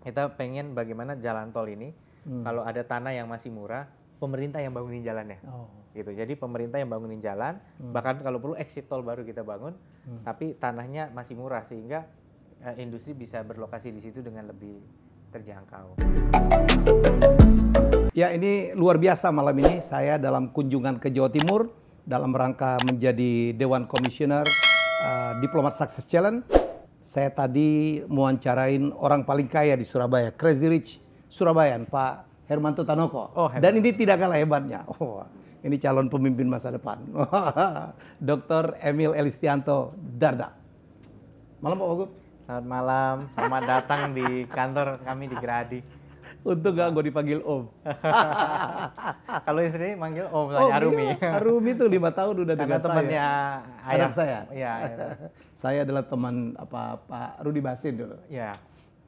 kita pengen bagaimana jalan tol ini hmm. kalau ada tanah yang masih murah pemerintah yang bangunin jalannya oh. gitu jadi pemerintah yang bangunin jalan hmm. bahkan kalau perlu exit tol baru kita bangun hmm. tapi tanahnya masih murah sehingga uh, industri bisa berlokasi di situ dengan lebih terjangkau ya ini luar biasa malam ini saya dalam kunjungan ke Jawa Timur dalam rangka menjadi Dewan Komisioner uh, Diplomat Success Challenge saya tadi mewawancarain orang paling kaya di Surabaya, Crazy Rich Surabaya, Pak Hermanto Tanoko. Oh, hebat. Dan ini tidak kalah hebatnya. Oh, ini calon pemimpin masa depan. Dr. Emil Elistianto Darda. Malam Pak Wagub. Selamat malam, selamat datang di kantor kami di Gradi. Untuk gak gue dipanggil Om. Kalau istri manggil Om, oh, Arumi. Iya. Arumi tuh lima tahun udah Karena dengan temannya Ayah. saya. Iya. iya. saya adalah teman apa Pak Rudi Basin dulu. Iya.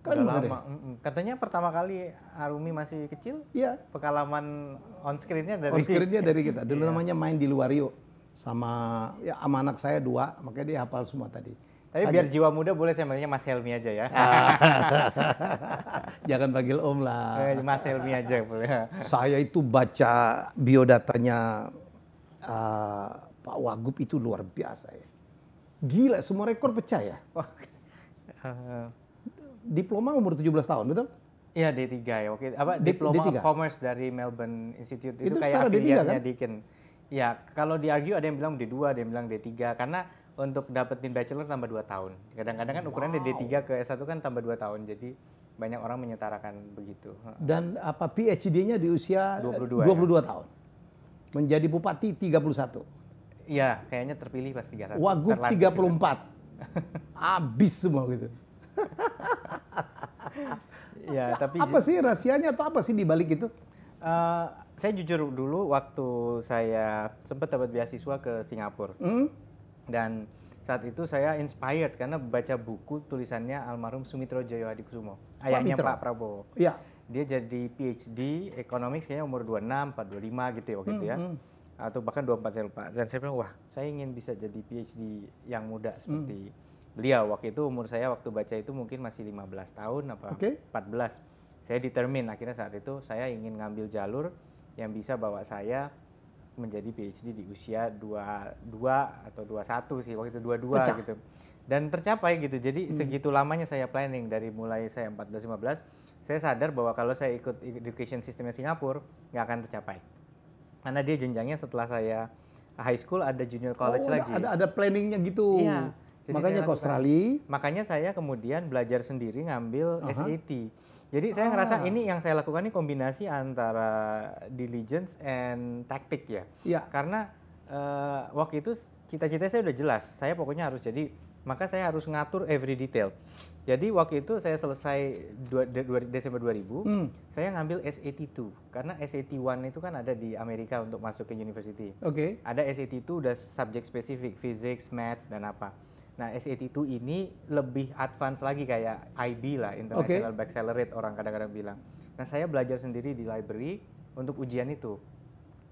Kan udah lama. Deh. Ya? Katanya pertama kali Arumi masih kecil, Iya. pengalaman on screennya nya dari On screennya dari kita. Dulu ya. namanya main di luar yuk sama ya sama anak saya dua, makanya dia hafal semua tadi. Tapi biar jiwa muda boleh saya panggilnya Mas Helmi aja ya. Ah. Jangan panggil Om lah. Eh, Mas Helmi aja boleh. Saya itu baca biodatanya uh, Pak Wagub itu luar biasa ya. Gila semua rekor pecah ya. Diploma umur 17 tahun betul? Iya D3 ya. Oke, apa diploma D3. commerce dari Melbourne Institute itu, itu kayak afiliatnya kan? Deakin. Ya, kalau di argue ada yang bilang D2, ada yang bilang D3 karena untuk dapetin bachelor tambah 2 tahun. Kadang-kadang kan ukurannya wow. D3 ke S1 kan tambah 2 tahun. Jadi banyak orang menyetarakan begitu. Dan apa PhD-nya di usia 22, eh, 22 ya? tahun. Menjadi bupati 31. Iya, kayaknya terpilih pas 31. Wagub puluh 34. Gitu. Habis semua gitu. ya, tapi apa sih rahasianya atau apa sih di balik itu? Uh, saya jujur dulu waktu saya sempat dapat beasiswa ke Singapura. Hmm? dan saat itu saya inspired karena baca buku tulisannya almarhum Sumitro Joyo Adikusumo ayahnya Pak, Pak Prabowo iya dia jadi PhD economics kayaknya umur 26 25 gitu ya waktu hmm, itu ya hmm. hmm. atau bahkan 24 saya lupa dan saya bilang wah saya ingin bisa jadi PhD yang muda hmm. seperti hmm. beliau waktu itu umur saya waktu baca itu mungkin masih 15 tahun apa okay. 14 saya determine akhirnya saat itu saya ingin ngambil jalur yang bisa bawa saya menjadi PhD di usia 22 atau 21 sih waktu itu 22 Pecah. gitu. Dan tercapai gitu. Jadi hmm. segitu lamanya saya planning dari mulai saya 14 15 saya sadar bahwa kalau saya ikut education sistemnya Singapura nggak akan tercapai. Karena dia jenjangnya setelah saya high school ada junior college oh, lagi. Ada ada planningnya gitu. Iya. Jadi makanya ke Australia. Makanya saya kemudian belajar sendiri ngambil uh -huh. SAT jadi saya ah. ngerasa ini yang saya lakukan ini kombinasi antara diligence and tactic ya. Iya. Karena uh, waktu itu cita-cita saya udah jelas, saya pokoknya harus jadi maka saya harus ngatur every detail. Jadi waktu itu saya selesai 2, de, 2 Desember 2000, hmm. saya ngambil SAT2 karena SAT1 itu kan ada di Amerika untuk masuk ke university. Oke. Okay. Ada SAT2 udah subjek spesifik, physics, maths dan apa. Nah, S82 ini lebih advance lagi kayak IB lah, International okay. Baccalaureate orang kadang-kadang bilang. Nah, saya belajar sendiri di library untuk ujian itu.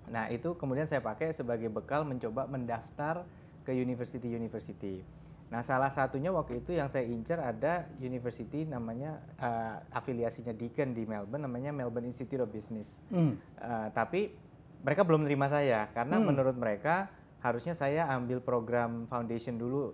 Nah, itu kemudian saya pakai sebagai bekal mencoba mendaftar ke university-university. Nah, salah satunya waktu itu yang saya incar ada university namanya uh, afiliasinya Deakin di Melbourne namanya Melbourne Institute of Business. Mm. Uh, tapi mereka belum menerima saya karena mm. menurut mereka harusnya saya ambil program foundation dulu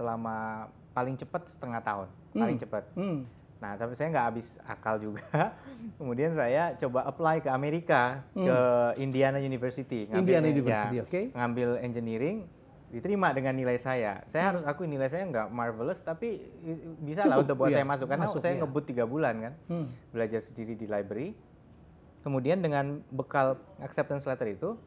selama paling cepat setengah tahun, hmm. paling cepat. Hmm. Nah, tapi saya nggak habis akal juga. Kemudian saya coba apply ke Amerika, hmm. ke Indiana University. Ngambil, Indiana ya, University, Okay. Ngambil engineering, diterima dengan nilai saya. Saya hmm. harus aku nilai saya nggak marvelous, tapi bisa Cukup, lah untuk buat iya. saya masuk. Karena masuk, saya iya. ngebut tiga bulan kan, hmm. belajar sendiri di library. Kemudian dengan bekal acceptance letter itu,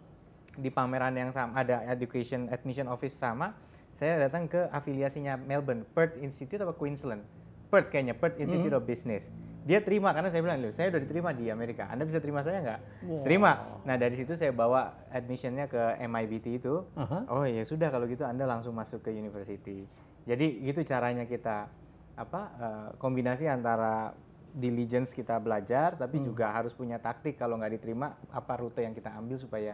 di pameran yang sama, ada education admission office sama, saya datang ke afiliasinya Melbourne, Perth Institute atau Queensland. Perth kayaknya, Perth Institute mm -hmm. of Business. Dia terima karena saya bilang, "Loh, saya udah diterima di Amerika. Anda bisa terima saya nggak?" Wow. Terima. Nah, dari situ saya bawa admissionnya ke MIBT itu. Uh -huh. Oh, ya sudah kalau gitu Anda langsung masuk ke university. Jadi gitu caranya kita apa uh, kombinasi antara diligence kita belajar tapi hmm. juga harus punya taktik kalau nggak diterima apa rute yang kita ambil supaya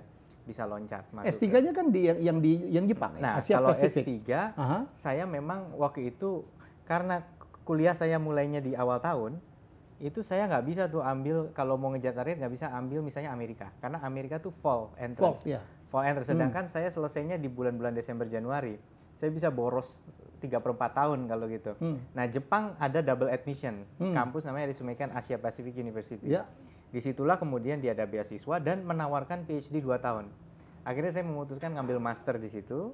bisa loncat. S3-nya kan di, yang, di yang Jepang ya? Nah, Asia kalau Pacific. S3, uh saya memang waktu itu karena kuliah saya mulainya di awal tahun, itu saya nggak bisa tuh ambil kalau mau ngejar target nggak bisa ambil misalnya Amerika karena Amerika tuh fall entrance. Fall, yeah. fall entrance. Hmm. Sedangkan hmm. saya selesainya di bulan-bulan Desember Januari. Saya bisa boros tiga per 4 tahun kalau gitu. Hmm. Nah Jepang ada double admission. Hmm. Kampus namanya Risumekan Asia Pacific University. Yeah. Disitulah kemudian dia ada beasiswa dan menawarkan PhD 2 tahun. Akhirnya saya memutuskan ngambil master di situ,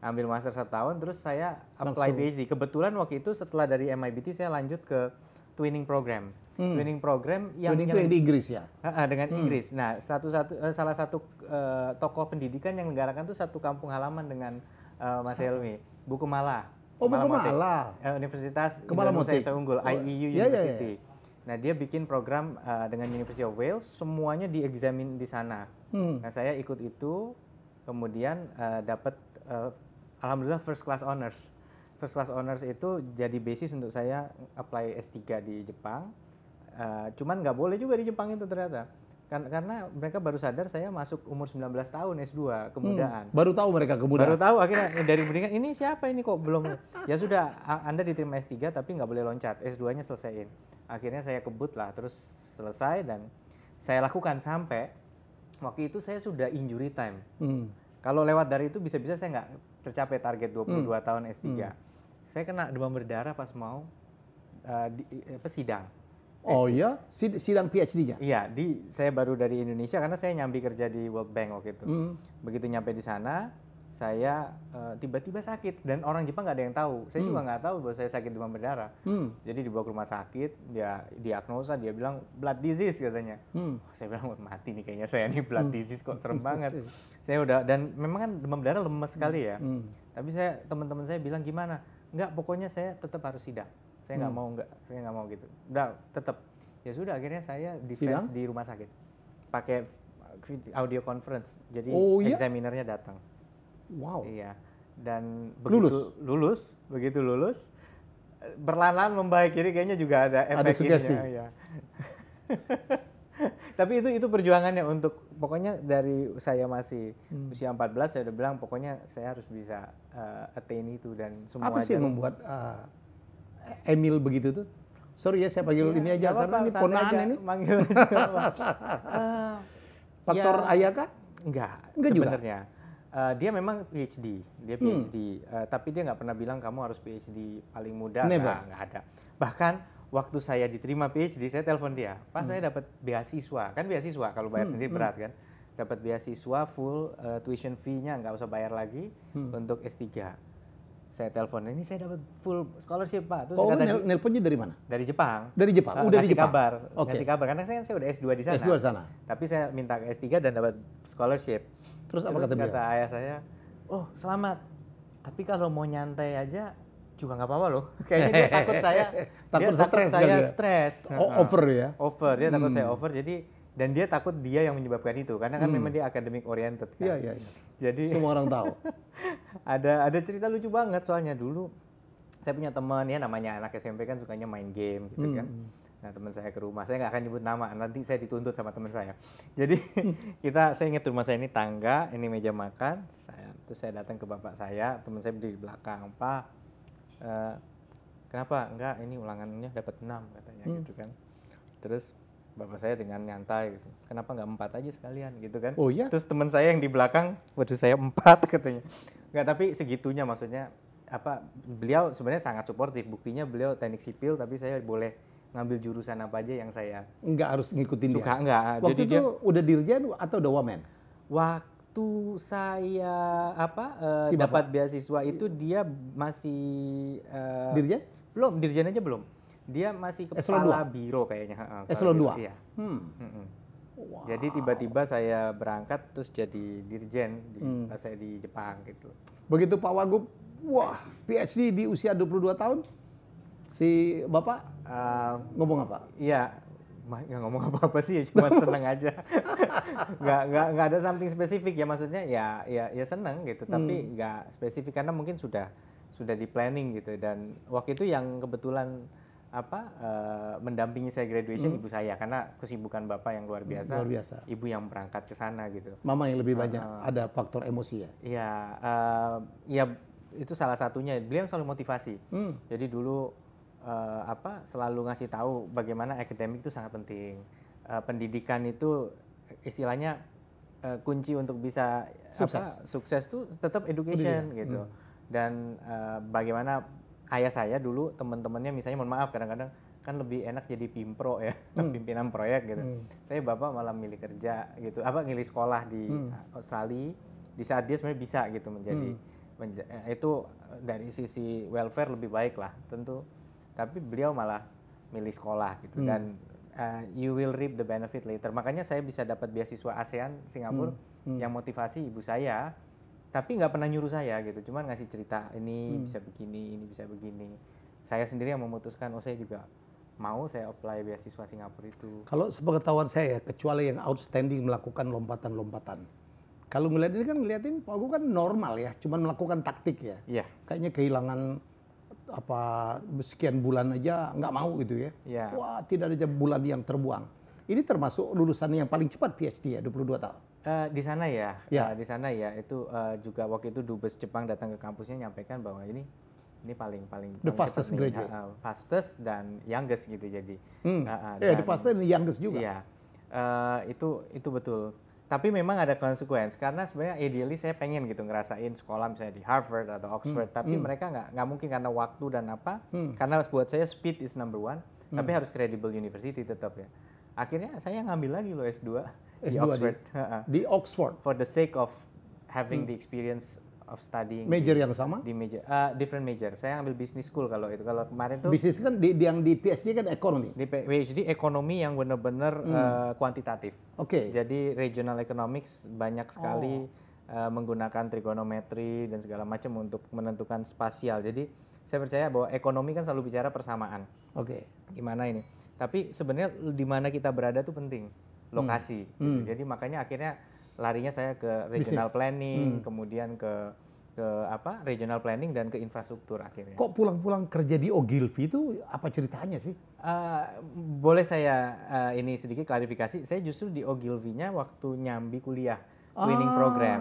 ambil master setahun, terus saya apply Langsung. PhD. Kebetulan waktu itu setelah dari MIBT saya lanjut ke twinning program. Hmm. Twinning program yang twinning yang, di Inggris ya. Uh, dengan hmm. Inggris. Nah, satu-satu uh, salah satu uh, tokoh pendidikan yang negarakan itu satu kampung halaman dengan uh, Mas Helmi, Bukumala. Oh, Bukumala. Uh, Universitas saya Indonesia Unggul, IEU oh, e iya, iya, iya. University. Yeah, yeah, yeah. Nah, dia bikin program uh, dengan University of Wales, semuanya dieksamin di sana. Hmm. Nah, saya ikut itu, kemudian uh, eh, dapat uh, eh, alhamdulillah first class honors. First class honors itu jadi basis untuk saya apply S3 di Jepang. Uh, cuman nggak boleh juga di Jepang itu ternyata. Kan, karena mereka baru sadar saya masuk umur 19 tahun S2 kemudaan. Hmm, baru tahu mereka kemudaan. Baru tahu akhirnya dari mendingan ini siapa ini kok belum ya sudah Anda diterima S3 tapi nggak boleh loncat S2-nya selesaiin akhirnya saya kebut lah terus selesai dan saya lakukan sampai waktu itu saya sudah injury time hmm. kalau lewat dari itu bisa-bisa saya nggak tercapai target 22 hmm. tahun S3 hmm. saya kena demam berdarah pas mau uh, di, apa sidang Oh iya, sidang PhD-nya? Iya, di saya baru dari Indonesia karena saya nyambi kerja di World Bank waktu itu. Mm. Begitu nyampe di sana, saya eh, tiba-tiba uh, sakit dan orang Jepang nggak ada yang tahu. Saya hmm. juga nggak tahu bahwa saya sakit demam berdarah. Hmm. Jadi dibawa ke rumah sakit, dia diagnosa, dia bilang blood disease katanya. Hmm. Oh, saya bilang mati nih kayaknya saya nih blood hmm. disease kok serem banget. saya udah dan memang kan demam berdarah lemes sekali ya. Hmm. Tapi saya teman-teman saya bilang gimana? Nggak, pokoknya saya tetap harus sidak. Saya nggak hmm. mau nggak, saya nggak mau gitu. Udah tetap. Ya sudah akhirnya saya defense di rumah sakit pakai audio conference. Jadi oh, iya? examinernya datang. Wow. Iya. Dan begitu lulus, lulus begitu lulus berlanan membaik ini kayaknya juga ada efek ada ya. Iya. Tapi itu itu perjuangannya untuk pokoknya dari saya masih hmm. usia 14 saya udah bilang pokoknya saya harus bisa uh, attain itu dan semua Apa sih yang membuat uh, Emil begitu tuh? Sorry ya saya panggil iya, ini aja karena ini ponakan ini. Manggil aja, uh, eh, Faktor ya, ayah kah? Enggak, enggak sebenarnya. Juga. Eh, dia memang PhD, dia PhD, hmm. uh, tapi dia nggak pernah bilang kamu harus PhD paling muda, nggak ada. Bahkan waktu saya diterima PhD, saya telepon dia. Pas hmm. saya dapat beasiswa, kan beasiswa kalau bayar hmm. sendiri hmm. berat kan, dapat beasiswa full uh, tuition fee-nya nggak usah bayar lagi hmm. untuk S3. Saya telepon, ini saya dapat full scholarship pak. Terus Kau nelponnya dari mana? Dari Jepang. Dari Jepang. Udah oh, di Jepang. kabar, okay. ngasih kabar. Karena saya, saya udah S2 di sana. S2 di sana. Tapi saya minta ke S3 dan dapat scholarship. Terus apa kata, kata ayah saya, oh selamat. Tapi kalau mau nyantai aja juga nggak apa-apa loh. Kayaknya dia takut saya, takut dia takut saya ya? stres. Oh, over ya? Over, dia hmm. takut saya over. Jadi dan dia takut dia yang menyebabkan itu karena kan hmm. memang dia academic oriented kan. Iya, iya, iya. Jadi semua orang tahu. ada ada cerita lucu banget soalnya dulu saya punya teman ya namanya anak SMP kan sukanya main game gitu hmm. kan. Nah teman saya ke rumah, saya nggak akan nyebut nama, nanti saya dituntut sama teman saya. Jadi kita, saya ingat rumah saya ini tangga, ini meja makan, saya, terus saya datang ke bapak saya, teman saya berdiri di belakang, Pak, eh, kenapa? Enggak, ini ulangannya dapat enam katanya hmm. gitu kan. Terus bapak saya dengan nyantai gitu. Kenapa nggak empat aja sekalian gitu kan? Oh iya. Terus teman saya yang di belakang, waduh saya empat katanya. Nggak tapi segitunya maksudnya apa beliau sebenarnya sangat suportif. Buktinya beliau teknik sipil tapi saya boleh ngambil jurusan apa aja yang saya nggak harus ngikutin suka, dia. Enggak. Waktu Jadi itu dia, udah dirjen atau udah wamen? Waktu saya apa uh, si dapat beasiswa itu dia masih uh, dirjen? Belum, dirjen aja belum. Dia masih eh, kepala biro kayaknya. Eselon dua Iya. Hmm. Hmm. Wow. Jadi tiba-tiba saya berangkat terus jadi dirjen di, hmm. saya di Jepang gitu. Begitu Pak Wagub, wah PhD di usia 22 tahun, Si Bapak uh, ngomong apa? Iya, nggak ngomong apa-apa sih, ya, cuma seneng aja. nggak nggak nggak ada something spesifik ya maksudnya ya ya ya seneng gitu, hmm. tapi hmm. nggak spesifik karena mungkin sudah sudah di planning gitu dan waktu itu yang kebetulan apa uh, mendampingi saya graduation hmm. ibu saya karena kesibukan bapak yang luar hmm, biasa, luar biasa. ibu yang berangkat ke sana gitu. Mama yang lebih banyak uh, ada faktor emosi ya. Iya, uh, ya itu salah satunya. Beliau selalu motivasi. Hmm. Jadi dulu uh, apa selalu ngasih tahu bagaimana akademik itu sangat penting. Uh, pendidikan itu istilahnya uh, kunci untuk bisa sukses. apa sukses itu tetap education gitu. Hmm. Dan uh, bagaimana ayah saya dulu teman-temannya misalnya mohon maaf kadang-kadang kan lebih enak jadi pimpro ya hmm. pimpinan proyek gitu. Hmm. Tapi bapak malah milih kerja gitu. Apa milih sekolah di hmm. Australia di saat dia sebenarnya bisa gitu menjadi hmm. menja itu dari sisi welfare lebih baik lah tentu tapi beliau malah milih sekolah gitu hmm. dan uh, you will reap the benefit later. Makanya saya bisa dapat beasiswa ASEAN Singapura hmm. Hmm. yang motivasi ibu saya, tapi nggak pernah nyuruh saya gitu, cuman ngasih cerita ini hmm. bisa begini, ini bisa begini. Saya sendiri yang memutuskan, oh saya juga mau saya apply beasiswa Singapura itu. Kalau sepengetahuan saya, ya, kecuali yang outstanding melakukan lompatan-lompatan. Kalau ngeliat ini kan ngeliatin Pak Agung kan normal ya, cuman melakukan taktik ya. Yeah. Kayaknya kehilangan apa sekian bulan aja nggak mau gitu ya. Yeah. Wah, tidak ada bulan yang terbuang. Ini termasuk lulusan yang paling cepat PhD ya, 22 tahun. Uh, di sana ya, yeah. Ya. uh, di sana ya itu uh, juga waktu itu dubes Jepang datang ke kampusnya nyampaikan bahwa ini ini paling paling the fastest nih, graduate, uh, fastest dan youngest gitu jadi. Hmm. Uh, uh, yeah, dan, the fastest dan youngest juga. Iya, yeah. uh, itu itu betul tapi memang ada konsekuensi karena sebenarnya ideally saya pengen gitu ngerasain sekolah misalnya di Harvard atau hmm, Oxford hmm. tapi hmm. mereka nggak nggak mungkin karena waktu dan apa hmm. karena buat saya speed is number one hmm. tapi harus credible university tetap ya akhirnya saya ngambil lagi loh S2, S2 di Oxford di, di Oxford for the sake of having hmm. the experience of studying major di, yang sama di major uh, different major saya ambil business school kalau itu kalau kemarin tuh bisnis kan di, di yang di PhD kan ekonomi di PhD ekonomi yang benar-benar hmm. uh, kuantitatif oke okay. jadi regional economics banyak sekali oh. uh, menggunakan trigonometri dan segala macam untuk menentukan spasial jadi saya percaya bahwa ekonomi kan selalu bicara persamaan oke okay. gimana ini tapi sebenarnya di mana kita berada tuh penting hmm. lokasi hmm. Gitu. Hmm. jadi makanya akhirnya larinya saya ke regional Business. planning, hmm. kemudian ke ke apa regional planning dan ke infrastruktur akhirnya. Kok pulang-pulang kerja di Ogilvy itu apa ceritanya sih? Uh, boleh saya uh, ini sedikit klarifikasi. Saya justru di Ogilvy-nya waktu nyambi kuliah ah. winning program.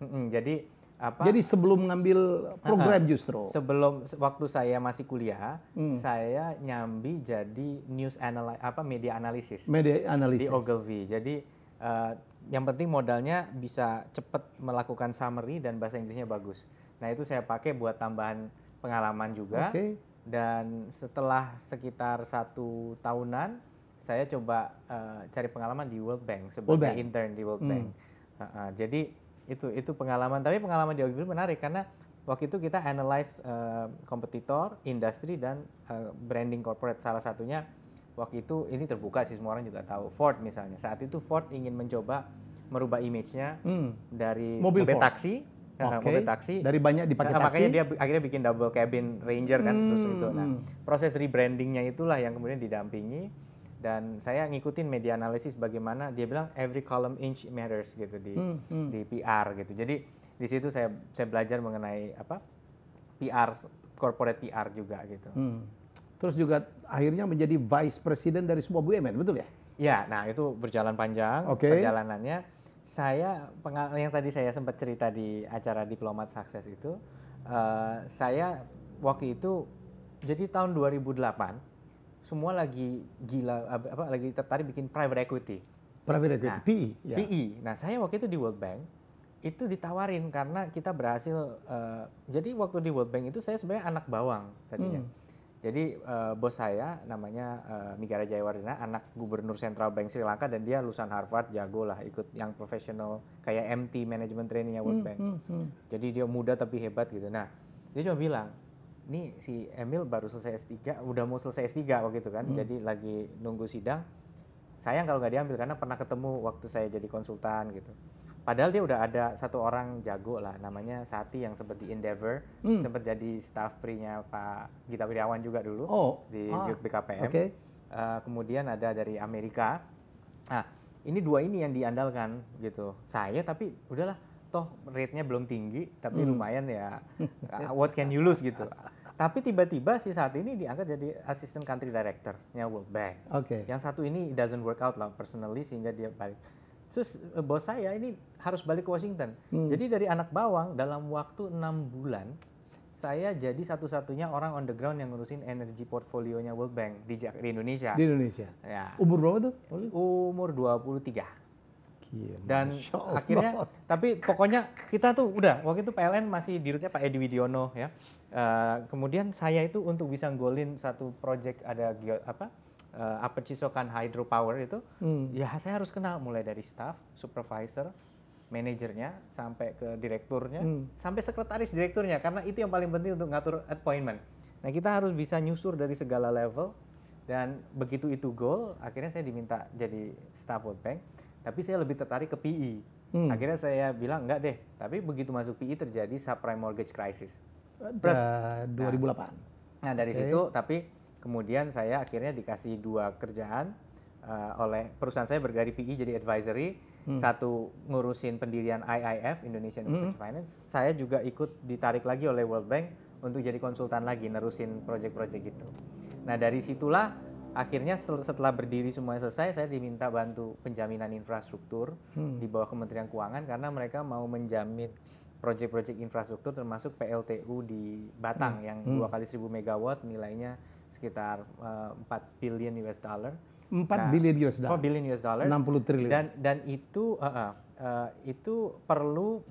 Mm jadi apa? Jadi sebelum ngambil program uh huh justru. Sebelum waktu saya masih kuliah, hmm. saya nyambi jadi news analy apa media analisis. Media analisis di Ogilvy. Jadi uh, yang penting modalnya bisa cepat melakukan summary dan bahasa Inggrisnya bagus. Nah itu saya pakai buat tambahan pengalaman juga. Okay. Dan setelah sekitar satu tahunan, saya coba uh, cari pengalaman di World Bank sebagai World Bank. intern di World hmm. Bank. Uh, uh, jadi itu itu pengalaman. Tapi pengalaman di Ogilvy menarik karena waktu itu kita analyze uh, kompetitor, industri dan uh, branding corporate salah satunya waktu itu ini terbuka sih semua orang juga tahu Ford misalnya saat itu Ford ingin mencoba merubah image-nya hmm. dari mobil, mobil taksi okay. mobil taksi dari banyak dipakai nah, taksi makanya dia akhirnya bikin double cabin ranger kan hmm. terus itu nah proses rebrandingnya itulah yang kemudian didampingi dan saya ngikutin media analisis bagaimana dia bilang every column inch matters gitu di hmm, hmm. di PR gitu. Jadi di situ saya saya belajar mengenai apa PR corporate PR juga gitu. Hmm terus juga akhirnya menjadi vice presiden dari semua BUMN, betul ya? Ya, nah itu berjalan panjang okay. perjalanannya. Saya yang tadi saya sempat cerita di acara diplomat sukses itu, uh, saya waktu itu jadi tahun 2008 semua lagi gila apa lagi tertarik bikin private equity. Private equity, nah, PE. Ya. PE. Nah saya waktu itu di World Bank itu ditawarin karena kita berhasil. Uh, jadi waktu di World Bank itu saya sebenarnya anak bawang tadinya. Hmm jadi uh, bos saya namanya uh, Migara Jayawardena, anak gubernur Central Bank Sri Lanka dan dia lulusan Harvard, jago lah ikut yang profesional kayak MT Management Trainingnya World hmm, Bank. Hmm, hmm. Jadi dia muda tapi hebat gitu. Nah, dia cuma bilang, "Ini si Emil baru selesai S3, udah mau selesai S3 waktu itu kan. Hmm. Jadi lagi nunggu sidang. Sayang kalau nggak diambil karena pernah ketemu waktu saya jadi konsultan gitu." Padahal dia udah ada satu orang jago lah, namanya Sati yang sempat di Endeavor, hmm. sempat jadi staff pri-nya Pak Gita Wirjawan juga dulu oh. di ah. BKPM. Okay. Uh, eh, kemudian ada dari Amerika. Nah, ini dua ini yang diandalkan gitu. Saya tapi udahlah, toh rate-nya belum tinggi, tapi hmm. lumayan ya. Ah, what can you lose gitu. tapi tiba-tiba si saat ini diangkat jadi assistant country director-nya World Bank. Oke. Okay. Yang satu ini doesn't work out lah personally sehingga dia balik Terus eh, bos saya ini harus balik ke Washington. Hmm. Jadi dari anak bawang dalam waktu enam bulan saya jadi satu-satunya orang on the ground yang ngurusin energi portfolionya World Bank di, di Indonesia. Di Indonesia. Ya. Umur berapa tuh? Umur 23. Gila, Dan akhirnya, tapi pokoknya kita tuh udah waktu itu PLN masih dirutnya Pak Edi Widiono ya. Uh, kemudian saya itu untuk bisa golin satu project ada apa uh, apa Cisokan Hydropower itu, hmm. ya saya harus kenal mulai dari staff, supervisor, manajernya sampai ke direkturnya, hmm. sampai sekretaris direkturnya karena itu yang paling penting untuk ngatur appointment. Nah, kita harus bisa nyusur dari segala level dan begitu itu goal, akhirnya saya diminta jadi staff World Bank, tapi saya lebih tertarik ke PI. E. Hmm. Akhirnya saya bilang enggak deh, tapi begitu masuk PI e terjadi subprime mortgage crisis. Berat. Uh, 2008. Nah, nah dari okay. situ tapi Kemudian saya akhirnya dikasih dua kerjaan uh, oleh perusahaan saya bergari PI e jadi advisory. Hmm. Satu ngurusin pendirian IIF Indonesian hmm. Research hmm. Finance. Saya juga ikut ditarik lagi oleh World Bank untuk jadi konsultan lagi nerusin proyek-proyek itu. Nah dari situlah akhirnya setelah berdiri semuanya selesai saya diminta bantu penjaminan infrastruktur hmm. di bawah Kementerian Keuangan karena mereka mau menjamin proyek-proyek infrastruktur termasuk PLTU di Batang hmm. yang hmm. dua kali 1000 megawatt nilainya sekitar uh, billion US dollar. 4 nah, billion US dollar. 4 billion US dollar. 60 triliun. Dan dan itu uh, uh, uh, itu perlu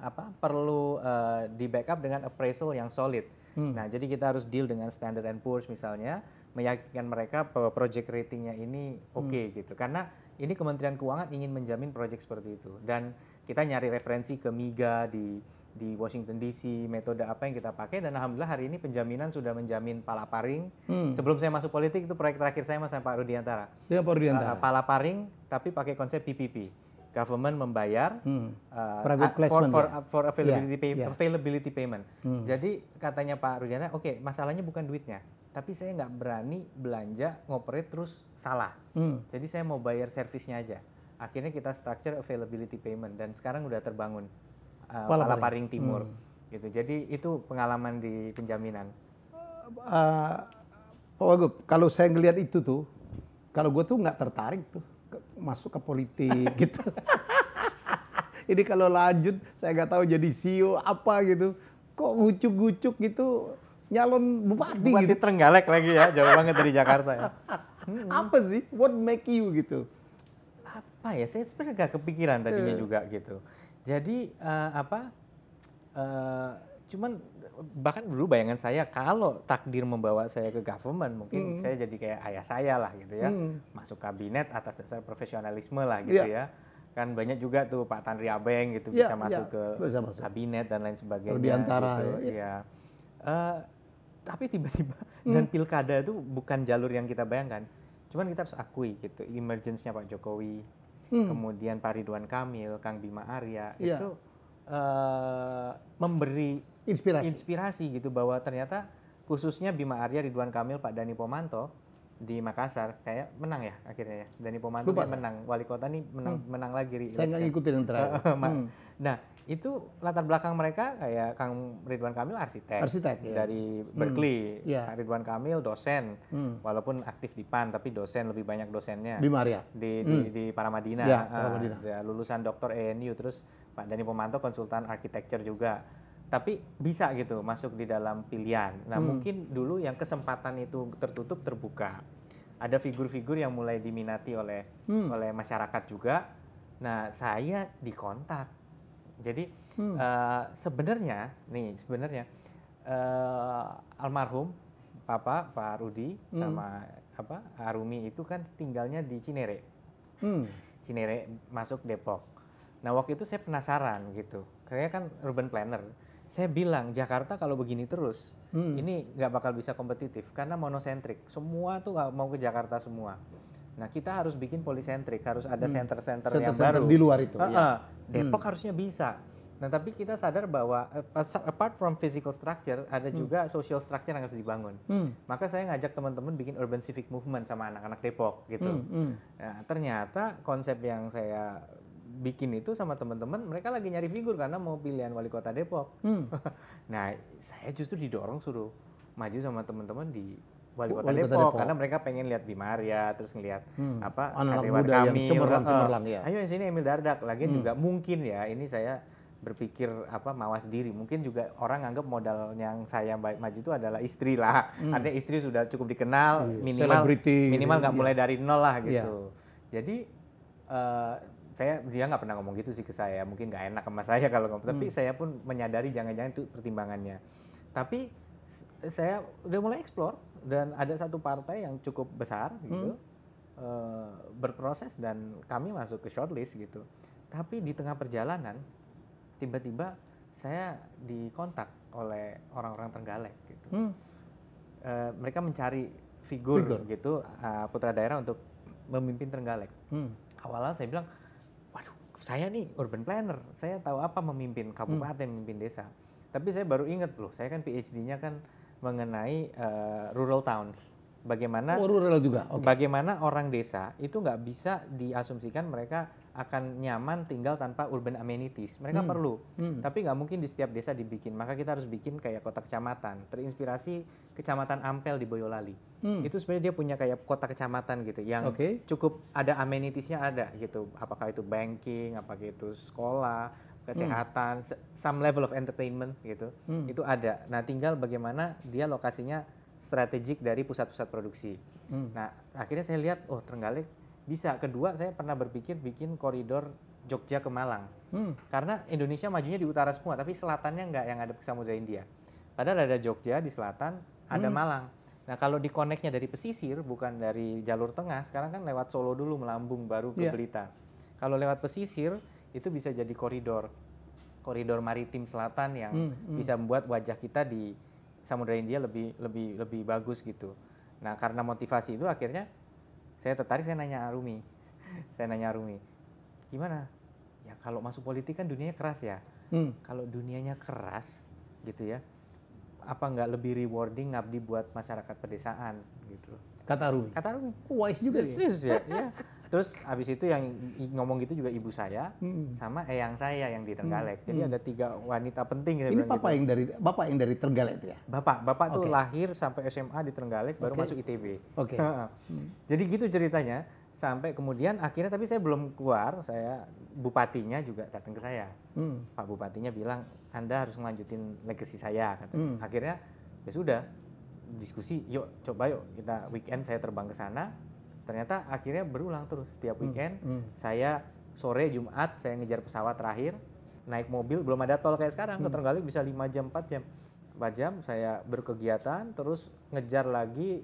apa? Perlu uh, di backup dengan appraisal yang solid. Hmm. Nah, jadi kita harus deal dengan Standard and Poor's misalnya, meyakinkan mereka bahwa project ratingnya ini hmm. oke okay, hmm. gitu. Karena ini Kementerian Keuangan ingin menjamin project seperti itu. Dan kita nyari referensi ke MIGA di di Washington DC, metode apa yang kita pakai dan alhamdulillah hari ini penjaminan sudah menjamin pala paring. Hmm. Sebelum saya masuk politik itu proyek terakhir saya sama Pak Rudiantara. Ya Pak Rudiantara. Uh, eh, pala paring tapi pakai konsep PPP. Government membayar hmm. uh, Private for, for, ya? for availability, yeah. pay, yeah. availability payment. Hmm. Jadi katanya Pak Rudiantara, oke okay, masalahnya bukan duitnya, tapi saya nggak berani belanja ngoperate terus salah. Hmm. Jadi saya mau bayar servisnya aja. Akhirnya kita structure availability payment dan sekarang udah terbangun uh, Palaparing Timur. Hmm. Gitu. Jadi itu pengalaman di penjaminan. Uh, Pak Wagub, kalau saya ngelihat itu tuh, kalau gue tuh nggak tertarik tuh ke, masuk ke politik gitu. Ini kalau lanjut, saya nggak tahu jadi CEO apa gitu. Kok gucuk-gucuk gitu nyalon bupati, bupati gitu. Trenggalek lagi ya, jauh banget dari Jakarta ya. Hmm. Apa sih? What make you gitu? Apa ya? Saya sebenarnya nggak kepikiran tadinya uh. juga gitu. Jadi uh, apa? Uh, cuman bahkan dulu bayangan saya kalau takdir membawa saya ke government mungkin hmm. saya jadi kayak ayah saya lah gitu ya hmm. masuk kabinet atas dasar profesionalisme lah gitu yeah. ya kan banyak juga tuh Pak Tanri Abeng gitu yeah, bisa ya. masuk yeah. ke bisa masuk. kabinet dan lain sebagainya lebih antara gitu, ya, ya. Uh, tapi tiba-tiba hmm. dan pilkada itu bukan jalur yang kita bayangkan cuman kita harus akui gitu emergence-nya Pak Jokowi hmm. kemudian Pak Ridwan Kamil, Kang Bima Arya yeah. itu uh, memberi inspirasi. inspirasi gitu bahwa ternyata khususnya Bima Arya, Ridwan Kamil, Pak Dani Pomanto di Makassar kayak menang ya akhirnya ya. Dani Pomanto Lupa, menang, wali kota nih menang hmm. menang lagi. Saya nggak ngikutin yang terakhir. Hmm. Nah, itu latar belakang mereka kayak Kang Ridwan Kamil arsitek, arsitek iya. dari hmm, Berkeley, ya. yeah. Ridwan Kamil dosen, hmm. walaupun aktif di PAN tapi dosen lebih banyak dosennya di Maria di hmm. di Paramadina, iya, ah, ya, Paramadina. Uh, lulusan doktor ENU terus Pak Dani Pomanto konsultan arsitektur juga, tapi bisa gitu masuk di dalam pilihan. Nah hmm. mungkin dulu yang kesempatan itu tertutup terbuka, ada figur-figur yang mulai diminati oleh hmm. oleh masyarakat juga. Nah saya dikontak jadi hmm. uh, sebenarnya nih sebenarnya uh, almarhum Papa Pak Rudi hmm. sama apa Arumi itu kan tinggalnya di Cinere. Hmm. Cinere masuk Depok. Nah waktu itu saya penasaran gitu. Saya kan urban planner. Saya bilang Jakarta kalau begini terus hmm. ini nggak bakal bisa kompetitif karena monosentrik. Semua tuh mau ke Jakarta semua. Nah kita harus bikin polisentrik, harus ada center-center hmm. yang baru. Di luar itu. Uh -uh. Ya. Depok hmm. harusnya bisa. Nah tapi kita sadar bahwa eh, apart from physical structure ada hmm. juga social structure yang harus dibangun. Hmm. Maka saya ngajak teman-teman bikin urban civic movement sama anak-anak Depok gitu. Hmm. Hmm. Nah, ternyata konsep yang saya bikin itu sama teman-teman mereka lagi nyari figur karena mau pilihan wali kota Depok. Hmm. nah saya justru didorong suruh maju sama teman-teman di wali kota Depok, Depok karena mereka pengen lihat Bima Arya terus ngelihat hmm. apa anak muda kami, yang cemerlang, cemerlang ya. Ayo sini Emil Dardak lagi hmm. juga mungkin ya ini saya berpikir apa mawas diri mungkin juga orang anggap modal yang saya baik maju itu adalah istri lah hmm. artinya istri sudah cukup dikenal hmm. minimal Celebrity, gitu, minimal nggak iya. mulai dari nol lah iya. gitu yeah. jadi uh, saya dia nggak pernah ngomong gitu sih ke saya mungkin nggak enak sama saya kalau ngomong hmm. tapi saya pun menyadari jangan-jangan itu pertimbangannya tapi saya udah mulai explore dan ada satu partai yang cukup besar hmm. gitu Uh, berproses dan kami masuk ke shortlist gitu tapi di tengah perjalanan tiba-tiba saya dikontak oleh orang-orang Trenggalek gitu hmm. Uh, mereka mencari figur, figur. gitu eh, putra daerah untuk memimpin Trenggalek hmm. awalnya saya bilang waduh saya nih urban planner saya tahu apa memimpin kabupaten hmm. memimpin desa tapi saya baru ingat loh saya kan PhD-nya kan mengenai uh, rural towns. Bagaimana oh, rural juga. Okay. Bagaimana orang desa itu nggak bisa diasumsikan mereka akan nyaman tinggal tanpa urban amenities. Mereka hmm. perlu, hmm. tapi nggak mungkin di setiap desa dibikin. Maka kita harus bikin kayak kota kecamatan. Terinspirasi kecamatan Ampel di Boyolali. Hmm. Itu sebenarnya dia punya kayak kota kecamatan gitu, yang okay. cukup ada amenitiesnya ada gitu. Apakah itu banking, apakah itu sekolah, kesehatan, hmm. some level of entertainment gitu. Hmm. Itu ada. Nah, tinggal bagaimana dia lokasinya strategik dari pusat-pusat produksi. Hmm. Nah, akhirnya saya lihat oh Trenggalek bisa. Kedua, saya pernah berpikir bikin koridor Jogja ke Malang. Hmm. Karena Indonesia majunya di utara semua, tapi selatannya nggak yang ada ke Samudra India. Padahal ada Jogja di selatan, ada hmm. Malang. Nah, kalau di dikoneknya dari pesisir, bukan dari jalur tengah, sekarang kan lewat Solo dulu melambung baru ke yeah. Belita. Kalau lewat pesisir, itu bisa jadi koridor koridor maritim selatan yang hmm, hmm. bisa membuat wajah kita di samudera India lebih lebih lebih bagus gitu. Nah karena motivasi itu akhirnya saya tertarik saya nanya Arumi, saya nanya Arumi, gimana? Ya kalau masuk politik kan dunianya keras ya. Hmm. Kalau dunianya keras gitu ya, apa nggak lebih rewarding ngabdi buat masyarakat pedesaan gitu? Kata Arumi. Kata Arumi. Wise juga. sih. ya. ya. Iya. terus habis itu yang ngomong gitu juga ibu saya hmm. sama eyang saya yang di Tenggalek. Hmm. Jadi hmm. ada tiga wanita penting. Ini bapak gitu. yang dari bapak yang dari Trenggalek itu ya? Bapak, bapak okay. tuh lahir sampai SMA di Tenggalek baru okay. masuk ITB. Oke. Okay. hmm. Jadi gitu ceritanya sampai kemudian akhirnya tapi saya belum keluar saya bupatinya juga datang ke saya hmm. pak bupatinya bilang anda harus melanjutin legacy saya kata. Hmm. akhirnya ya sudah diskusi yuk coba yuk kita weekend saya terbang ke sana ternyata akhirnya berulang terus setiap hmm, weekend hmm. Hmm. saya sore Jumat saya ngejar pesawat terakhir naik mobil belum ada tol kayak sekarang hmm. ke Trenggalek bisa 5 jam 4 jam 4 jam saya berkegiatan terus ngejar lagi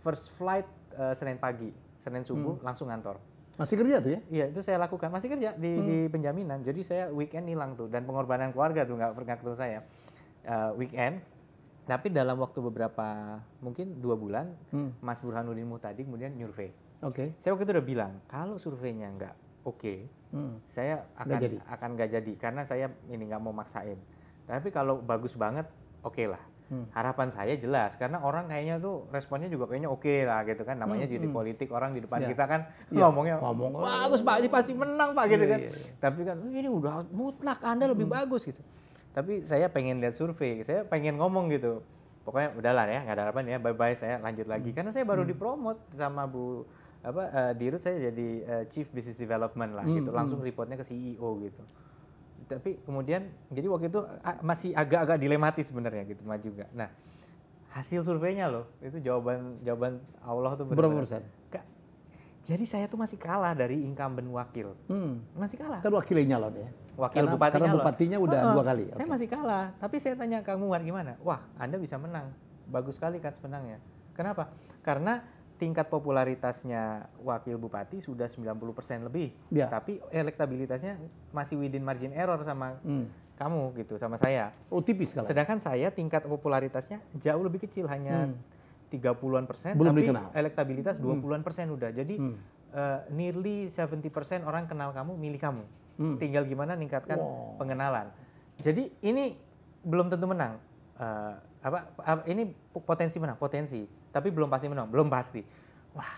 first flight uh, Senin pagi Senin subuh hmm. langsung ngantor masih kerja tuh ya? Iya itu saya lakukan masih kerja di, hmm. di penjaminan jadi saya weekend hilang tuh dan pengorbanan keluarga tuh nggak pernah ketemu saya uh, weekend tapi dalam waktu beberapa mungkin dua bulan, hmm. Mas Burhanuddin tadi kemudian nyurvei. Oke. Okay. Saya waktu itu udah bilang kalau surveinya nggak oke, okay, hmm. saya akan gak jadi. akan nggak jadi karena saya ini nggak mau maksain. Tapi kalau bagus banget, oke okay lah. Hmm. Harapan saya jelas karena orang kayaknya tuh responnya juga kayaknya oke okay lah gitu kan. Namanya hmm. jadi hmm. politik orang di depan yeah. kita kan yeah. ngomongnya Ngomong, bagus oh. Pak, ini pasti menang Pak gitu yeah, kan. Yeah, yeah. Tapi kan oh, ini udah mutlak Anda lebih hmm. bagus gitu tapi saya pengen lihat survei saya pengen ngomong gitu pokoknya udahlah ya nggak ada harapan ya bye bye saya lanjut lagi hmm. karena saya baru hmm. dipromot sama Bu apa uh, eh, Dirut saya jadi uh, Chief Business Development lah gitu. hmm. gitu langsung hmm. reportnya ke CEO gitu tapi kemudian jadi waktu itu masih agak-agak dilematis sebenarnya gitu maju juga nah hasil surveinya loh itu jawaban jawaban Allah tuh berapa persen jadi saya tuh masih kalah dari incumbent wakil. Hmm. Masih kalah. Kan wakilnya loh ya. Wakil karena, bupatinya Karena bupatinya loh. udah oh, dua kali. Saya okay. masih kalah. Tapi saya tanya Kang Muar gimana? Wah, Anda bisa menang. Bagus sekali kan menangnya. Kenapa? Karena tingkat popularitasnya wakil bupati sudah 90% lebih. Ya. Tapi elektabilitasnya masih within margin error sama hmm. kamu gitu, sama saya. Oh tipis kalah. Sedangkan saya tingkat popularitasnya jauh lebih kecil, hanya hmm 30-an persen, Belum tapi dikenal. elektabilitas 20-an hmm. persen udah. Jadi hmm. uh, nearly 70 persen orang kenal kamu, milih kamu. Hmm. Tinggal gimana ningkatkan wow. pengenalan. Jadi ini belum tentu menang. Uh, apa, apa ini potensi menang, potensi. Tapi belum pasti menang, belum pasti. Wah,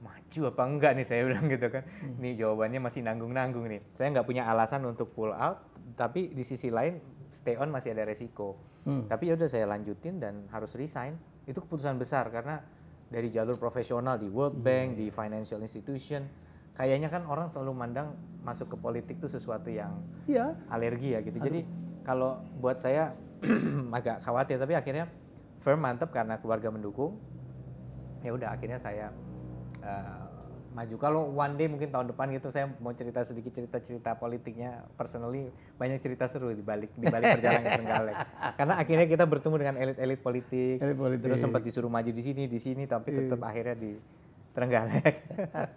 maju apa enggak nih saya bilang gitu kan. Hmm. Nih jawabannya masih nanggung-nanggung nih. Saya nggak punya alasan untuk pull out, tapi di sisi lain stay on masih ada resiko. Hmm. Tapi yaudah saya lanjutin dan harus resign itu keputusan besar karena dari jalur profesional di World iya, Bank, hmm. di iya. financial institution, kayaknya kan orang selalu mandang masuk ke politik itu sesuatu yang ya. alergi ya gitu. Jadi kalau buat saya agak khawatir, tapi akhirnya firm mantep karena keluarga mendukung. Ya udah akhirnya saya uh, maju. Kalau one day mungkin tahun depan gitu saya mau cerita sedikit cerita-cerita politiknya personally banyak cerita seru di balik di balik perjalanan Trenggalek. Karena akhirnya kita bertemu dengan elit-elit politik, elit politik. Terus sempat disuruh maju di sini, di sini tapi iya. tetap akhirnya di Trenggalek.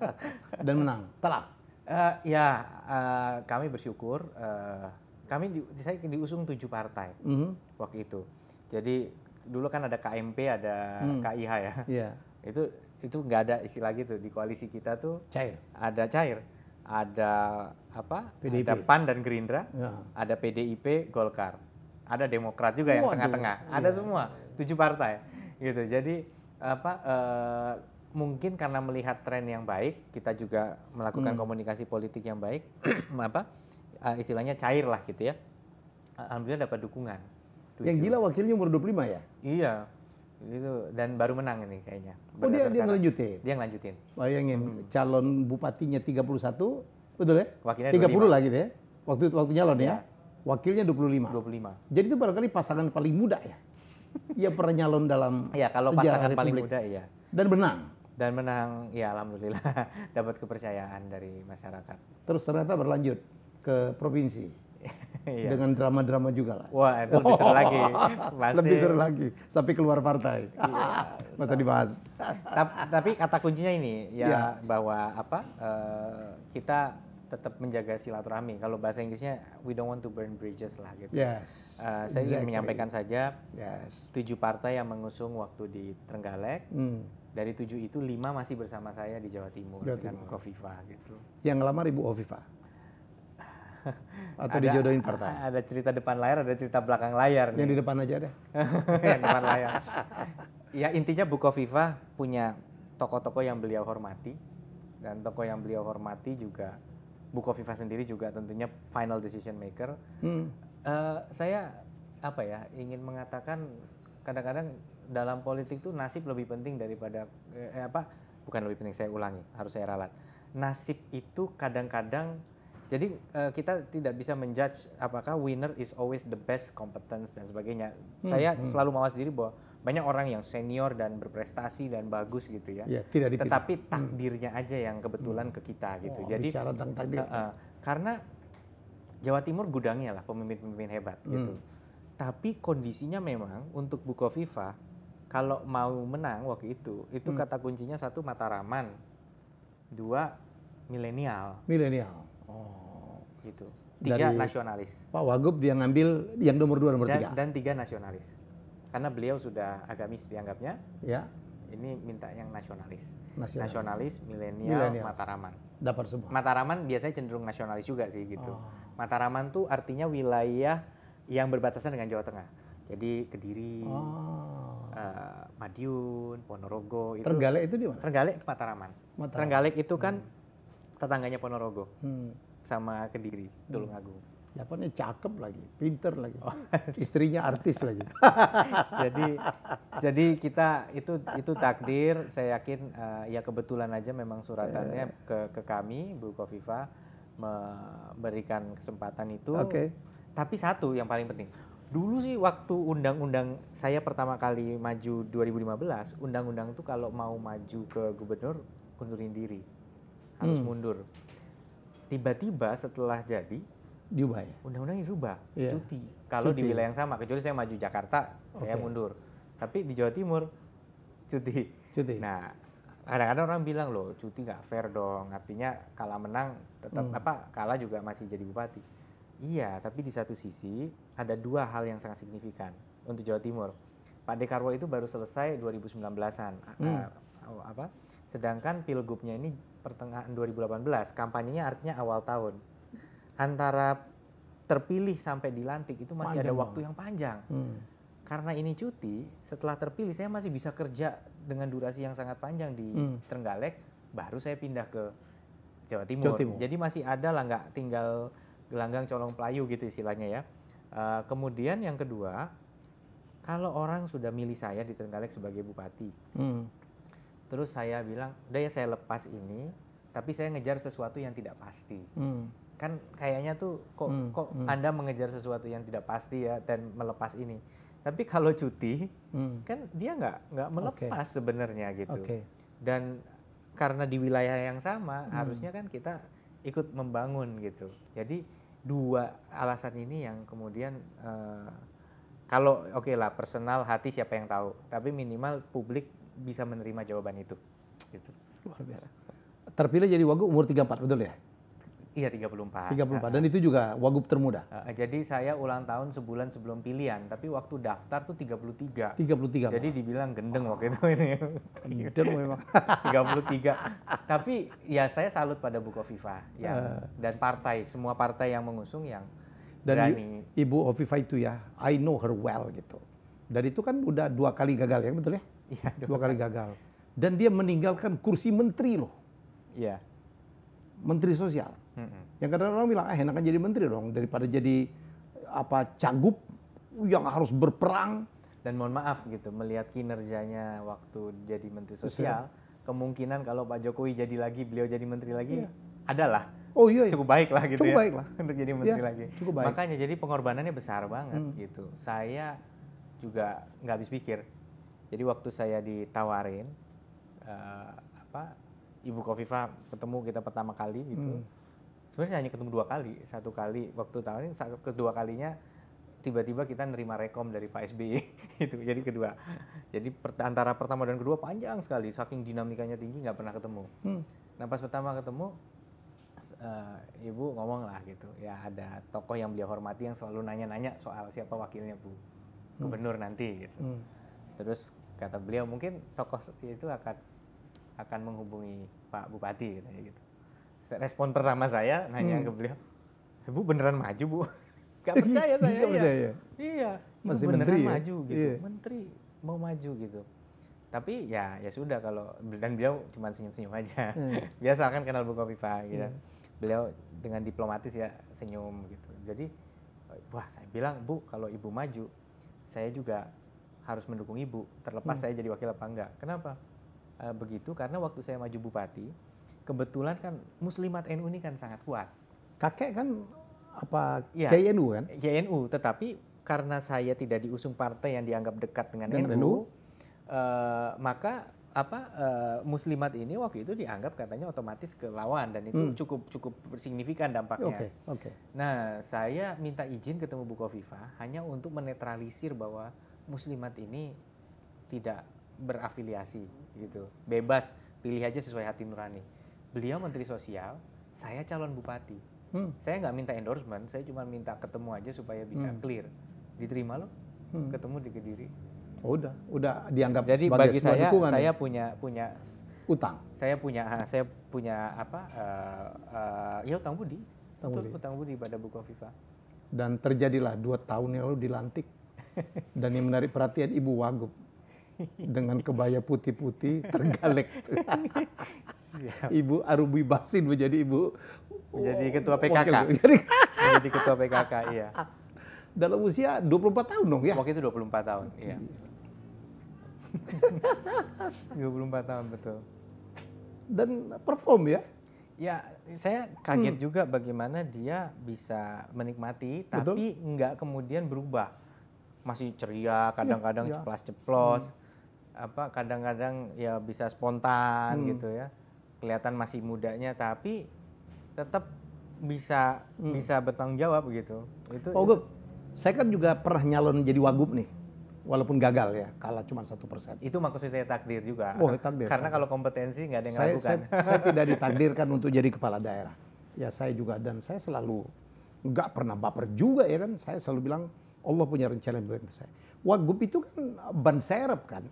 Dan menang. Telak. Uh, ya, uh, kami bersyukur uh, kami di, saya diusung tujuh partai mm -hmm. waktu itu. Jadi dulu kan ada KMP, ada mm. KIH ya. Yeah. Itu itu nggak ada istilah gitu di koalisi kita tuh cair ada cair ada apa PDIP. ada PAN dan Gerindra ya. ada PDIP Golkar ada Demokrat juga semua yang tengah-tengah ada iya. semua tujuh partai gitu jadi apa e, mungkin karena melihat tren yang baik kita juga melakukan hmm. komunikasi politik yang baik apa e, istilahnya cair lah gitu ya alhamdulillah dapat dukungan Tujuh. Yang gila wakilnya umur 25 ya? Iya itu dan baru menang ini kayaknya. Oh dia dia ngelanjutin. Dia ngelanjutin. Bayangin hmm. calon bupatinya 31, betul ya? Wakilnya 30 25. lah gitu ya. Waktu waktu nyalon ya. ya. Wakilnya 25. 25. Jadi itu barangkali pasangan paling muda ya. yang pernah nyalon dalam Ya kalau pasangan Republik. paling muda iya. Dan menang. Dan menang ya alhamdulillah dapat kepercayaan dari masyarakat. Terus ternyata berlanjut ke provinsi iya. dengan drama-drama juga lah. Wah, itu lebih seru oh, lagi. Pasti. Lebih seru lagi, sampai keluar partai. Iya. Masa dibahas. Tapi kata kuncinya ini ya iya. bahwa apa uh, kita tetap menjaga silaturahmi. Kalau bahasa Inggrisnya we don't want to burn bridges lah gitu. Yes. Uh, saya exactly. ingin menyampaikan saja yes. tujuh partai yang mengusung waktu di Trenggalek. Hmm. Dari tujuh itu lima masih bersama saya di Jawa Timur Jawa Timur. dengan Kofifa gitu. Yang lama Ibu Kofifa. Atau ada, dijodohin partai? Ada cerita depan layar, ada cerita belakang layar. Yang nih. di depan aja deh. yang depan layar. Ya intinya Bukoviva punya tokoh-tokoh yang beliau hormati dan tokoh yang beliau hormati juga Bukoviva sendiri juga tentunya final decision maker. Hmm. Uh, saya apa ya ingin mengatakan kadang-kadang dalam politik tuh nasib lebih penting daripada eh, apa bukan lebih penting saya ulangi harus saya ralat nasib itu kadang-kadang jadi uh, kita tidak bisa menjudge apakah winner is always the best competence dan sebagainya. Hmm, Saya hmm. selalu mawas diri bahwa banyak orang yang senior dan berprestasi dan bagus gitu ya. ya tidak Tetapi hmm. takdirnya hmm. aja yang kebetulan hmm. ke kita gitu. Oh, Jadi bicara tentang takdir. Uh, karena Jawa Timur gudangnya lah pemimpin-pemimpin hebat hmm. gitu. Tapi kondisinya memang untuk Bukoviva kalau mau menang waktu itu itu hmm. kata kuncinya satu Mataraman, dua milenial. Milenial Oh, gitu. Tiga Dari nasionalis. Pak Wagub dia ngambil yang nomor dua, nomor dan, tiga. Dan tiga nasionalis. Karena beliau sudah agamis dianggapnya. Ya. Ini minta yang nasionalis. Nasionalis, nasionalis milenial, Mataraman. Dapat semua. Mataraman biasanya cenderung nasionalis juga sih gitu. Oh. Mataraman tuh artinya wilayah yang berbatasan dengan Jawa Tengah. Jadi Kediri, oh. uh, Madiun, Ponorogo itu. Trenggalek itu di mana? Trenggalek Mataraman. Mataraman. Trenggalek itu kan hmm tetangganya Ponorogo hmm. sama Kediri, Tulungagung. Hmm. Japannya cakep lagi, pinter lagi, oh. istrinya artis lagi. jadi, jadi kita itu itu takdir. Saya yakin uh, ya kebetulan aja memang suratannya yeah. ke ke kami Bu Kofifa memberikan kesempatan itu. Oke. Okay. Tapi satu yang paling penting, dulu sih waktu undang-undang saya pertama kali maju 2015, undang-undang itu kalau mau maju ke gubernur undurin diri harus hmm. mundur. Tiba-tiba setelah jadi diubah ya. Undang-undangnya diubah. yeah. cuti. Kalau cuti. di wilayah yang sama, kecuali saya maju Jakarta, okay. saya mundur. Tapi di Jawa Timur cuti. Cuti. Nah, kadang-kadang orang bilang loh, cuti nggak fair dong. Artinya kalah menang tetap hmm. apa? Kalah juga masih jadi bupati. Iya, tapi di satu sisi ada dua hal yang sangat signifikan untuk Jawa Timur. Pak Dekarwo itu baru selesai 2019-an. Hmm. Uh, apa? Sedangkan pilgubnya ini pertengahan 2018, kampanyenya artinya awal tahun. Antara terpilih sampai dilantik itu masih panjang ada waktu banget. yang panjang. Hmm. Karena ini cuti, setelah terpilih saya masih bisa kerja dengan durasi yang sangat panjang di hmm. Trenggalek, baru saya pindah ke Jawa Timur. Jawa Timur. Jadi masih ada lah nggak tinggal gelanggang colong pelayu gitu istilahnya ya. Uh, kemudian yang kedua, kalau orang sudah milih saya di Trenggalek sebagai bupati, hmm. Terus saya bilang, udah ya saya lepas ini, tapi saya ngejar sesuatu yang tidak pasti. Hmm. Kan kayaknya tuh kok hmm. kok hmm. Anda mengejar sesuatu yang tidak pasti ya dan melepas ini. Tapi kalau cuti, hmm. kan dia nggak nggak melepas okay. sebenarnya gitu. Okay. Dan karena di wilayah yang sama, hmm. harusnya kan kita ikut membangun gitu. Jadi dua alasan ini yang kemudian uh, kalau oke okay lah personal hati siapa yang tahu, tapi minimal publik bisa menerima jawaban itu. Gitu. Luar biasa. Terpilih jadi wagub umur 34 betul ya? Iya 34. 34 uh, dan itu juga wagub termuda. jadi saya ulang tahun sebulan sebelum pilihan, tapi waktu daftar tuh 33. 33. Jadi dibilang gendeng oh. waktu itu ini. Oh. Gendeng memang. 33. tapi ya saya salut pada Bu Kofifa yang uh. dan partai, semua partai yang mengusung yang dan berani. Ibu Kofifa itu ya, I know her well gitu. Dan itu kan udah dua kali gagal ya betul ya? Ya, dua, dua kali gagal. Dan dia meninggalkan kursi menteri loh. Iya. Menteri sosial. Mm -hmm. Yang kadang orang bilang, ah enakan jadi menteri dong daripada jadi apa cagup yang harus berperang. Dan mohon maaf gitu, melihat kinerjanya waktu jadi menteri sosial, sosial. kemungkinan kalau Pak Jokowi jadi lagi, beliau jadi menteri lagi, iya. adalah Oh iya, iya. cukup baik lah gitu cukup ya. baik lah untuk jadi iya, menteri iya, lagi. Cukup baik. Makanya jadi pengorbanannya besar banget hmm. gitu. Saya juga nggak habis pikir jadi waktu saya ditawarin uh, apa Ibu Kofifa ketemu kita pertama kali gitu. Hmm. Sebenarnya hanya ketemu dua kali, satu kali waktu tahun tawarin, kedua kalinya tiba-tiba kita nerima rekom dari Pak SBY e gitu. jadi kedua jadi antara pertama dan kedua panjang sekali saking dinamikanya tinggi nggak pernah ketemu hmm. nah pas pertama ketemu uh, ibu ngomong lah gitu ya ada tokoh yang beliau hormati yang selalu nanya-nanya soal siapa wakilnya bu hmm. gubernur hmm. nanti gitu hmm terus kata beliau mungkin tokoh itu akan akan menghubungi Pak Bupati katanya gitu respon pertama saya nanya hmm. ke beliau eh, bu beneran maju bu gak iya, percaya saya gak iya. percaya. Ya? iya masih beneran menteri ya? maju ya? gitu iya. menteri mau maju gitu tapi ya ya sudah kalau dan beliau cuma senyum-senyum aja hmm. biasa kan kenal Bu Kofifa gitu hmm. beliau dengan diplomatis ya senyum gitu jadi wah saya bilang Bu kalau ibu maju saya juga harus mendukung ibu, terlepas hmm. saya jadi wakil apa enggak. Kenapa? E, begitu karena waktu saya maju bupati, kebetulan kan Muslimat NU ini kan sangat kuat. Kakek kan apa ya, GNU kan? GNU, tetapi karena saya tidak diusung partai yang dianggap dekat dengan, dengan NU, NU? E, eh, maka apa e, Muslimat ini waktu itu dianggap katanya otomatis ke lawan dan itu hmm. cukup cukup signifikan dampaknya. Oke. Okay, Oke. Okay. Nah, saya minta izin ketemu Bu Kofifa hanya untuk menetralisir bahwa muslimat ini tidak berafiliasi gitu bebas pilih aja sesuai hati nurani beliau menteri sosial saya calon bupati hmm. saya nggak minta endorsement saya cuma minta ketemu aja supaya bisa hmm. clear diterima loh hmm. ketemu di kediri oh, udah udah dianggap jadi bagi saya saya ya? punya punya utang saya punya ah, saya punya apa uh, uh, ya utang budi utang budi. utang budi pada buku Viva dan terjadilah dua tahun yang lalu dilantik dan yang menarik perhatian Ibu Wagub dengan kebaya putih-putih tergalek. Ibu Arubi Basin menjadi Ibu menjadi ketua PKK. menjadi ketua PKK, iya. Dalam usia 24 tahun dong ya? Waktu itu 24 tahun, iya. 24 iya. tahun betul. Dan perform ya? Ya, saya kaget hmm. juga bagaimana dia bisa menikmati, tapi nggak kemudian berubah masih ceria, iya, kadang-kadang yeah, ceplas-ceplos, hmm. apa kadang-kadang ya bisa spontan hmm. gitu ya. Kelihatan masih mudanya tapi tetap bisa hmm. bisa bertanggung jawab gitu. Itu oh, Gup, saya kan juga pernah nyalon jadi wagub nih. Walaupun gagal ya, kalah cuma satu persen. Itu maksudnya takdir juga. Oh, takdir. Karena kalau kompetensi nggak ada yang saya, Saya, saya tidak ditakdirkan untuk jadi kepala daerah. Ya saya juga dan saya selalu nggak pernah baper juga ya kan. Saya selalu bilang Allah punya rencana bagi saya. Wagub itu kan ban serep kan.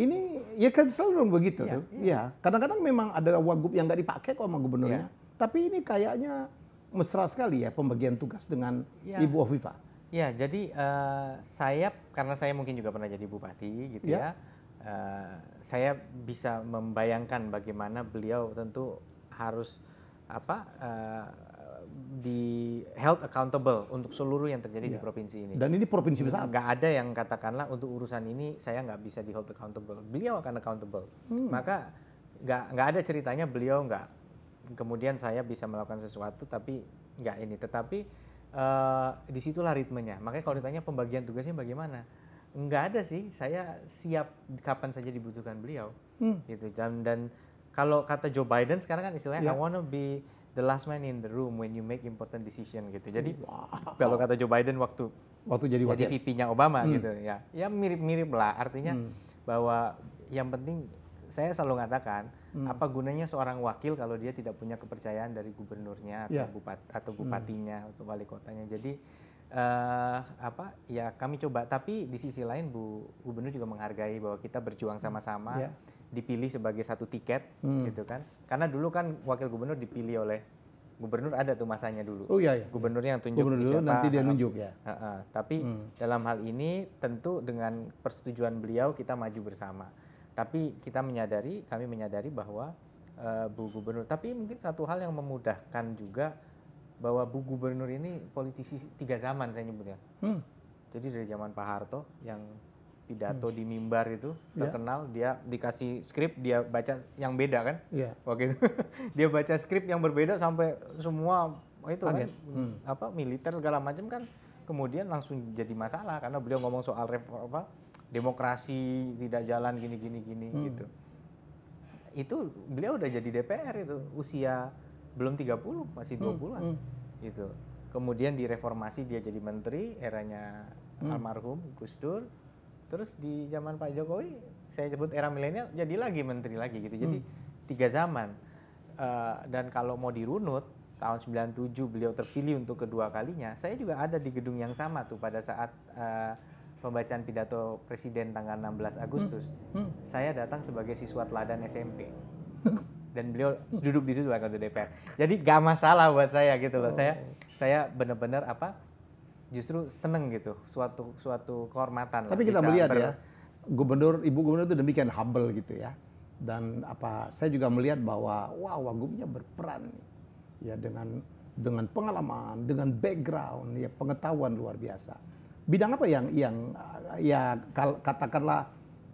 Ini ya kan selalu begitu ya, tuh. Ya. Kadang-kadang memang ada wagub yang nggak dipakai kok sama gubernurnya. Ya. Tapi ini kayaknya mesra sekali ya pembagian tugas dengan ya. Ibu Afifah. Ya, jadi uh, saya karena saya mungkin juga pernah jadi bupati gitu iya. ya. ya uh, saya bisa membayangkan bagaimana beliau tentu harus apa uh, di held accountable untuk seluruh yang terjadi yeah. di iya. provinsi ini. Dan ini provinsi besar. Nggak ada yang katakanlah untuk urusan ini saya nggak bisa di hold accountable. Beliau akan accountable. Hmm. Maka nggak nggak ada ceritanya beliau nggak kemudian saya bisa melakukan sesuatu tapi nggak ini. Tetapi uh, disitulah ritmenya. Makanya kalau ditanya pembagian tugasnya bagaimana? Nggak ada sih. Saya siap kapan saja dibutuhkan beliau. Hmm. Gitu. Dan dan kalau kata Joe Biden sekarang kan istilahnya yeah. I iya. wanna be the last man in the room when you make important decision gitu. Jadi wow. kalau kata Joe Biden waktu waktu jadi jadi VP-nya Obama hmm. gitu ya. Ya mirip-mirip lah artinya hmm. bahwa yang penting saya selalu mengatakan hmm. apa gunanya seorang wakil kalau dia tidak punya kepercayaan dari gubernurnya atau yeah. bupat atau hmm. bupatinya hmm. atau wali kotanya. Jadi uh, apa ya kami coba tapi di sisi lain Bu Gubernur juga menghargai bahwa kita berjuang sama-sama. Yeah dipilih sebagai satu tiket hmm. gitu kan karena dulu kan wakil gubernur dipilih oleh gubernur ada tuh masanya dulu oh iya, iya. gubernurnya yang tunjuk gubernur nanti dia nunjuk ya uh, uh, tapi hmm. dalam hal ini tentu dengan persetujuan beliau kita maju bersama tapi kita menyadari kami menyadari bahwa uh, bu gubernur tapi mungkin satu hal yang memudahkan juga bahwa bu gubernur ini politisi tiga zaman saya nyebutnya hmm. jadi dari zaman Pak Harto yang pidato hmm. di mimbar itu ya. terkenal yeah. dia dikasih skrip dia baca yang beda kan yeah. waktu itu dia baca skrip yang berbeda sampai semua itu kan hmm, hmm. apa militer segala macam kan kemudian langsung jadi masalah karena beliau ngomong soal apa demokrasi tidak jalan gini gini gini hmm. gitu itu beliau udah jadi DPR itu usia belum 30 masih 20-an hmm, hmm. gitu kemudian direformasi dia jadi menteri eranya hmm. almarhum Gus Dur terus di zaman Pak Jokowi saya sebut era milenial jadi lagi menteri lagi gitu jadi hmm. tiga zaman uh, dan kalau mau dirunut tahun 97 beliau terpilih untuk kedua kalinya saya juga ada di gedung yang sama tuh pada saat uh, pembacaan pidato presiden tanggal 16 hmm. Agustus hmm. Hmm. saya datang sebagai siswa teladan SMP dan beliau duduk di situ anggota DPR jadi gak masalah buat saya gitu loh oh. saya saya benar-benar apa justru seneng gitu suatu suatu kehormatan tapi lah, kita melihat ber... ya gubernur ibu gubernur itu demikian humble gitu ya dan apa saya juga melihat bahwa wah wagubnya berperan ya dengan dengan pengalaman dengan background ya pengetahuan luar biasa bidang apa yang yang ya katakanlah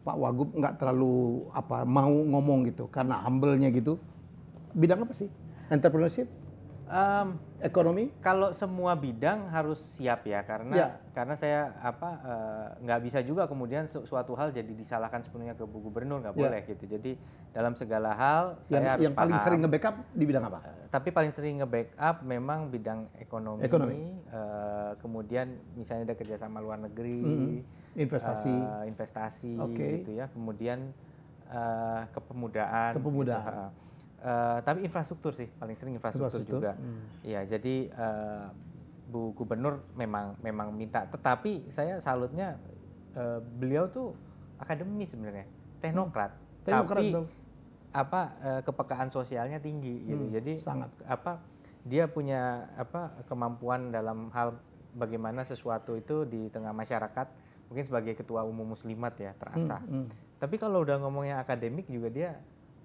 Pak Wagub nggak terlalu apa mau ngomong gitu karena humble-nya gitu bidang apa sih entrepreneurship Um, ekonomi? Kalau semua bidang harus siap ya karena ya. karena saya apa eh, nggak uh, bisa juga kemudian su suatu hal jadi disalahkan sepenuhnya ke Bu Gubernur nggak ya. boleh gitu. Jadi dalam segala hal yang, saya harus yang paham. paling sering nge-backup di bidang apa? Uh, tapi paling sering nge-backup memang bidang ekonomi. Ekonomi. Uh, kemudian misalnya ada kerjasama luar negeri, hmm. investasi, uh, investasi, okay. gitu ya. Kemudian uh, kepemudaan. Kepemudaan. Gitu, uh, Eh, tapi infrastruktur sih paling sering infrastruktur, infrastruktur. juga. Hmm. Iya, jadi uh, Bu Gubernur memang memang minta, tetapi saya salutnya uh, beliau tuh akademis sebenarnya, hmm. teknokrat, hmm. tapi apa uh, kepekaan sosialnya tinggi gitu. hmm. gitu. Jadi sangat apa dia punya apa kemampuan dalam hal bagaimana sesuatu itu di tengah masyarakat mungkin sebagai ketua umum muslimat ya terasa. Hmm. Hmm. Tapi kalau udah ngomongnya akademik juga dia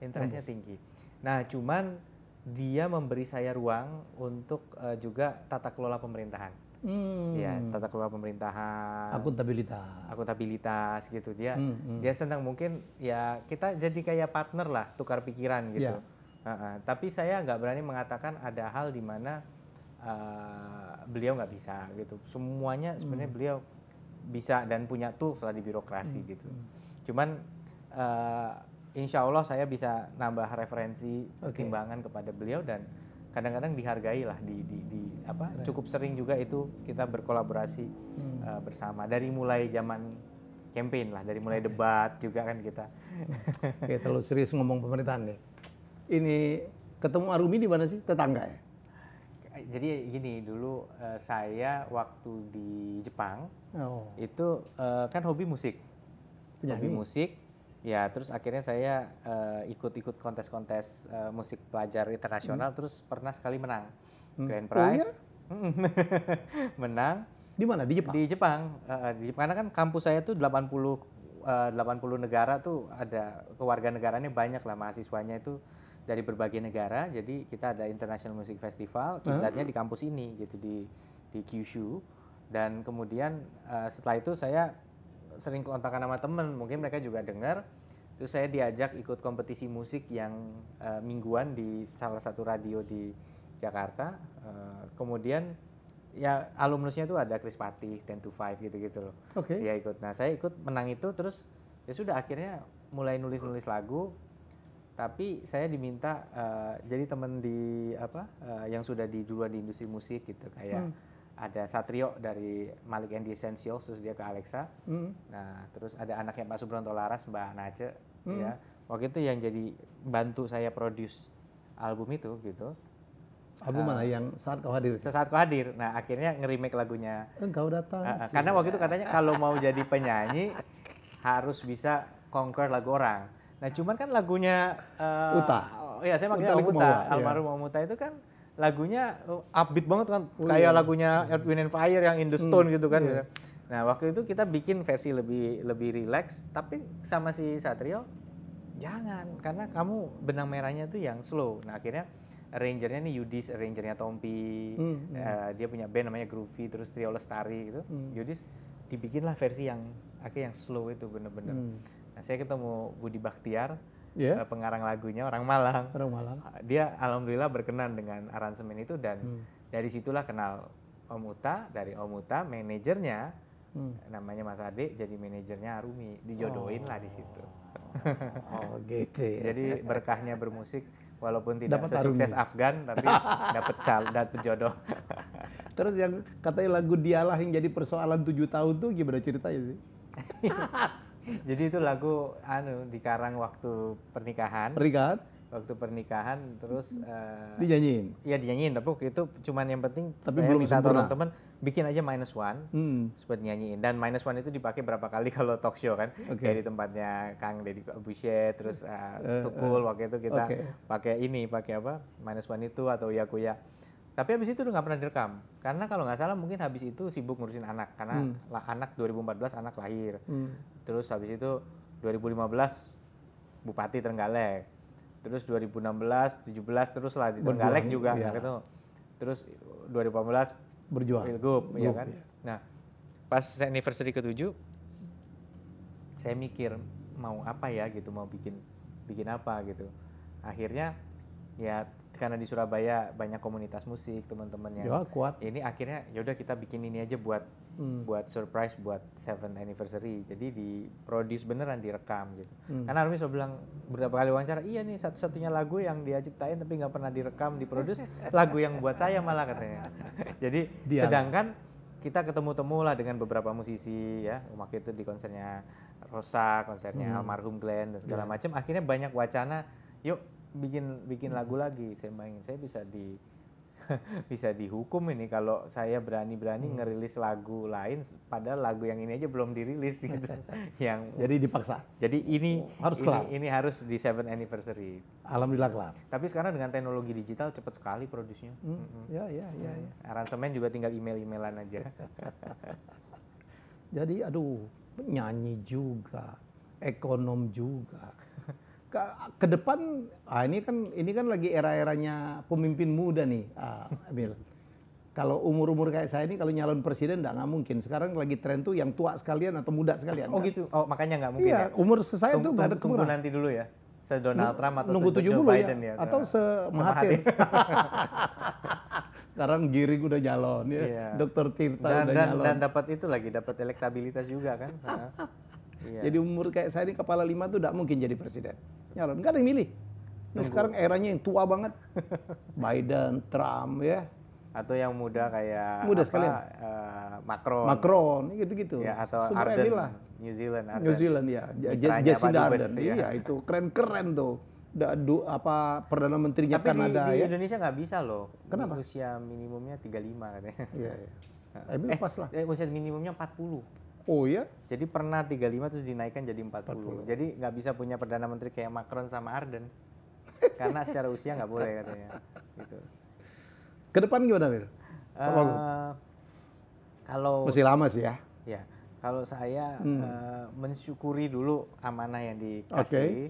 interestnya hmm. tinggi Nah, cuman dia memberi saya ruang untuk uh, juga tata kelola pemerintahan. Hmm. Ya, tata kelola pemerintahan, akuntabilitas. Akuntabilitas gitu. Dia hmm, hmm. dia senang mungkin ya kita jadi kayak partner lah tukar pikiran gitu. Yeah. Iya. Uh -uh. Tapi saya nggak berani mengatakan ada hal di mana uh, beliau nggak bisa gitu. Semuanya hmm. sebenarnya hmm. beliau bisa dan punya tools lah di birokrasi hmm. gitu. Hmm. Cuman uh, insya Allah saya bisa nambah referensi okay. timbangan kepada beliau dan kadang-kadang dihargai lah di, di, di apa Keren. cukup sering juga itu kita berkolaborasi hmm. uh, bersama dari mulai zaman campaign lah dari mulai debat juga kan kita Oke, terlalu serius ngomong pemerintahan nih ini ketemu Arumi di mana sih tetangga ya jadi gini dulu uh, saya waktu di Jepang oh. itu uh, kan hobi musik Penyanyi. hobi musik ya terus akhirnya saya eh, ikut-ikut kontes-kontes uh, musik pelajar internasional hmm. terus pernah sekali menang hmm. grand oh, prize oh, iya? menang di mana di Jepang di Jepang uh, di Jepang karena kan kampus saya tuh 80 uh, 80 negara tuh ada kewarganegaraannya banyak lah mahasiswanya itu dari berbagai negara jadi kita ada International Music Festival kiblatnya di kampus ini gitu di di Kyushu dan kemudian uh, setelah itu saya sering kontakkan nama temen, mungkin mereka juga dengar. Terus saya diajak ikut kompetisi musik yang uh, mingguan di salah satu radio di Jakarta. Uh, kemudian ya alumnusnya tuh ada Chris Pati, Ten to Five gitu-gitu loh. Oke. Okay. Dia ikut. Nah saya ikut menang itu terus ya sudah akhirnya mulai nulis-nulis lagu. Tapi saya diminta uh, jadi temen di apa uh, yang sudah di duluan di industri musik gitu kayak. Hmm ada Satrio dari Malik and Essentials terus dia ke Alexa. Mm. Nah, terus ada anaknya Pak Subronto Laras, Mbak Nace mm. ya. Waktu itu yang jadi bantu saya produce album itu gitu. Album uh, mana yang saat kau hadir? Saat kau hadir. Nah, akhirnya ngerimake lagunya. Engkau datang. Uh, karena waktu itu katanya kalau mau jadi penyanyi harus bisa conquer lagu orang. Nah, cuman kan lagunya uh, Uta. Oh, iya, saya pakai Uta, Uta, Uta. Iya. Almarhum Uta itu kan lagunya uh, upbeat banget kan oh, kayak iya. lagunya Earth Wind and Fire yang In the hmm, Stone hmm, gitu kan iya. Ya. nah waktu itu kita bikin versi lebih lebih relax tapi sama si Satrio jangan karena kamu benang merahnya tuh yang slow nah akhirnya arrangernya nih Yudis arrangernya Tompi hmm, uh, hmm. Eh, dia punya band namanya Groovy terus Trio Lestari gitu hmm. Yudis dibikinlah versi yang akhirnya yang slow itu bener-bener hmm. nah saya ketemu Budi Baktiar yeah. Iya. pengarang lagunya orang Malang. Orang Malang. Ah, dia alhamdulillah berkenan dengan aransemen itu dan hmm. dari situlah kenal Om Uta, dari Om Uta manajernya hmm. namanya Mas Ade jadi manajernya Arumi, dijodohin oh. lah di situ. Oh, gitu ya. jadi berkahnya bermusik walaupun tidak dapet sesukses Arumi. Afgan tapi dapat cal, dapat jodoh. Terus yang katanya lagu dialah yang jadi persoalan tujuh tahun tuh gimana ceritanya sih? Jadi itu lagu anu dikarang waktu pernikahan. Pernikahan? Waktu pernikahan terus uh, eh, dinyanyiin. Iya dinyanyiin tapi waktu itu cuman yang penting tapi saya belum minta teman teman bikin aja minus one hmm. buat nyanyiin dan minus one itu dipakai berapa kali kalau talk show kan okay. di tempatnya Kang Deddy Abusye terus uh, uh, Tukul uh, waktu itu kita okay. pakai ini pakai apa minus one itu atau ya kuya tapi habis itu udah nggak pernah direkam. Karena kalau nggak salah mungkin habis itu sibuk ngurusin anak karena hmm. la anak 2014 anak lahir. Hmm. Terus habis itu 2015 Bupati Trenggalek. Terus 2016, 17 terus lah di Trenggalek juga iya. gitu. Terus 2018 berjuang. Pilgub, ya kan. Iya. Nah, pas anniversary ketujuh saya mikir mau apa ya gitu mau bikin bikin apa gitu akhirnya ya karena di Surabaya banyak komunitas musik teman-teman yang ya, kuat. ini akhirnya yaudah kita bikin ini aja buat hmm. buat surprise buat seven anniversary jadi di produce beneran direkam gitu hmm. karena Armi sudah bilang berapa kali wawancara iya nih satu-satunya lagu yang dia ciptain tapi nggak pernah direkam di produce lagu yang buat saya malah katanya jadi dia sedangkan kita ketemu-temu lah dengan beberapa musisi ya waktu itu di konsernya Rosa konsernya hmm. almarhum Glenn dan segala yeah. macam akhirnya banyak wacana yuk bikin bikin hmm. lagu lagi saya bayangin saya bisa di bisa dihukum ini kalau saya berani-berani hmm. ngerilis lagu lain padahal lagu yang ini aja belum dirilis gitu. yang jadi dipaksa. Jadi ini harus ini, kelar. Ini harus di seven anniversary. Alhamdulillah kelar. Tapi sekarang dengan teknologi digital cepat sekali produksinya. Hmm. -hmm. Ya ya ya hmm. ya. Aransemen juga tinggal email-emailan aja. jadi aduh, penyanyi juga, ekonom juga ke, ke depan ah ini kan ini kan lagi era-eranya pemimpin muda nih ah, Emil. kalau umur-umur kayak saya ini kalau nyalon presiden enggak nggak mungkin. Sekarang lagi tren tuh yang tua sekalian atau muda sekalian. Oh kan? gitu. Oh makanya nggak mungkin. Iya, ya? umur saya tuh nggak ada tunggu nanti dulu ya. Se Donald Trump atau nunggu se Joe ya, Biden ya, ya atau se Mahathir. Sekarang Giring udah nyalon ya. Iya. Dr. Tirta dan, udah dan, Dan dapat itu lagi dapat elektabilitas juga kan. Iya. Jadi umur kayak saya ini kepala lima tuh tidak mungkin jadi presiden. Nyalon, nggak ada yang milih. Nah, sekarang eranya yang tua banget. Biden, Trump ya. Atau yang muda kayak muda apa, Uh, Macron. Macron, gitu-gitu. Ya, atau Semua Arden, lah. New Zealand. Arden. New Zealand ya. Mitranya Jacinda Arden. Ya. Iya, itu keren-keren tuh. Da, apa perdana menterinya Tapi Kanada di, di ya. Indonesia nggak bisa loh. Kenapa? Usia minimumnya 35 katanya. Iya, iya. Eh, eh, pas lah. Eh, usia minimumnya 40. Oh iya? Jadi pernah 35 terus dinaikkan jadi 40. 40. Jadi nggak bisa punya Perdana Menteri kayak Macron sama Arden. Karena secara usia nggak boleh katanya. Gitu. Ke depan gimana, Mir? Uh, kalau masih lama sih ya. Ya. Kalau saya hmm. uh, mensyukuri dulu amanah yang dikasih. Okay.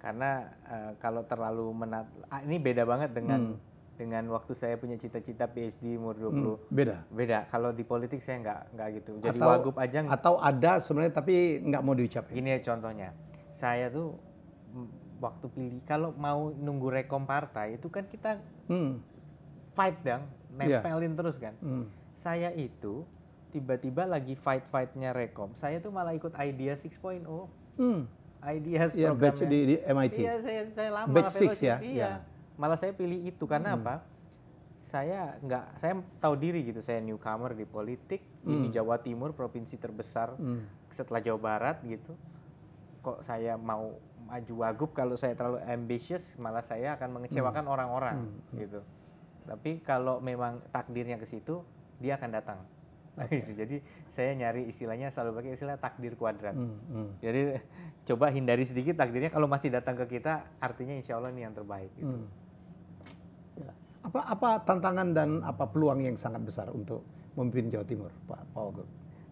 Karena uh, kalau terlalu menat ah, ini beda banget dengan hmm dengan waktu saya punya cita-cita PhD umur 20. Hmm, beda. Beda. Kalau di politik saya nggak nggak gitu. Jadi atau, wagub aja. Atau ada sebenarnya tapi nggak mau diucapin. Ini ya contohnya. Saya tuh waktu pilih kalau mau nunggu rekom partai itu kan kita hmm. fight dong, iya. nempelin yeah. terus kan. Hmm. Saya itu tiba-tiba lagi fight-fightnya rekom. Saya tuh malah ikut Idea 6.0. Hmm. Ideas yeah, programnya. Batch di, di MIT. Iya, saya, saya lama. Batch 6 ya. Iya. Yeah malah saya pilih itu karena hmm. apa saya nggak saya tahu diri gitu saya newcomer di politik hmm. di Jawa Timur provinsi terbesar hmm. setelah Jawa Barat gitu kok saya mau maju wagub kalau saya terlalu ambitious malah saya akan mengecewakan hmm. orang-orang hmm, hmm. gitu tapi kalau memang takdirnya ke situ dia akan datang okay. Gitu. Jadi saya nyari istilahnya selalu pakai istilah takdir kuadrat. Hmm, hmm. Jadi coba hindari sedikit takdirnya kalau masih datang ke kita artinya insya Allah ini yang terbaik. Gitu. Hmm apa apa tantangan dan apa peluang yang sangat besar untuk memimpin Jawa Timur, Pak Pak Wagub?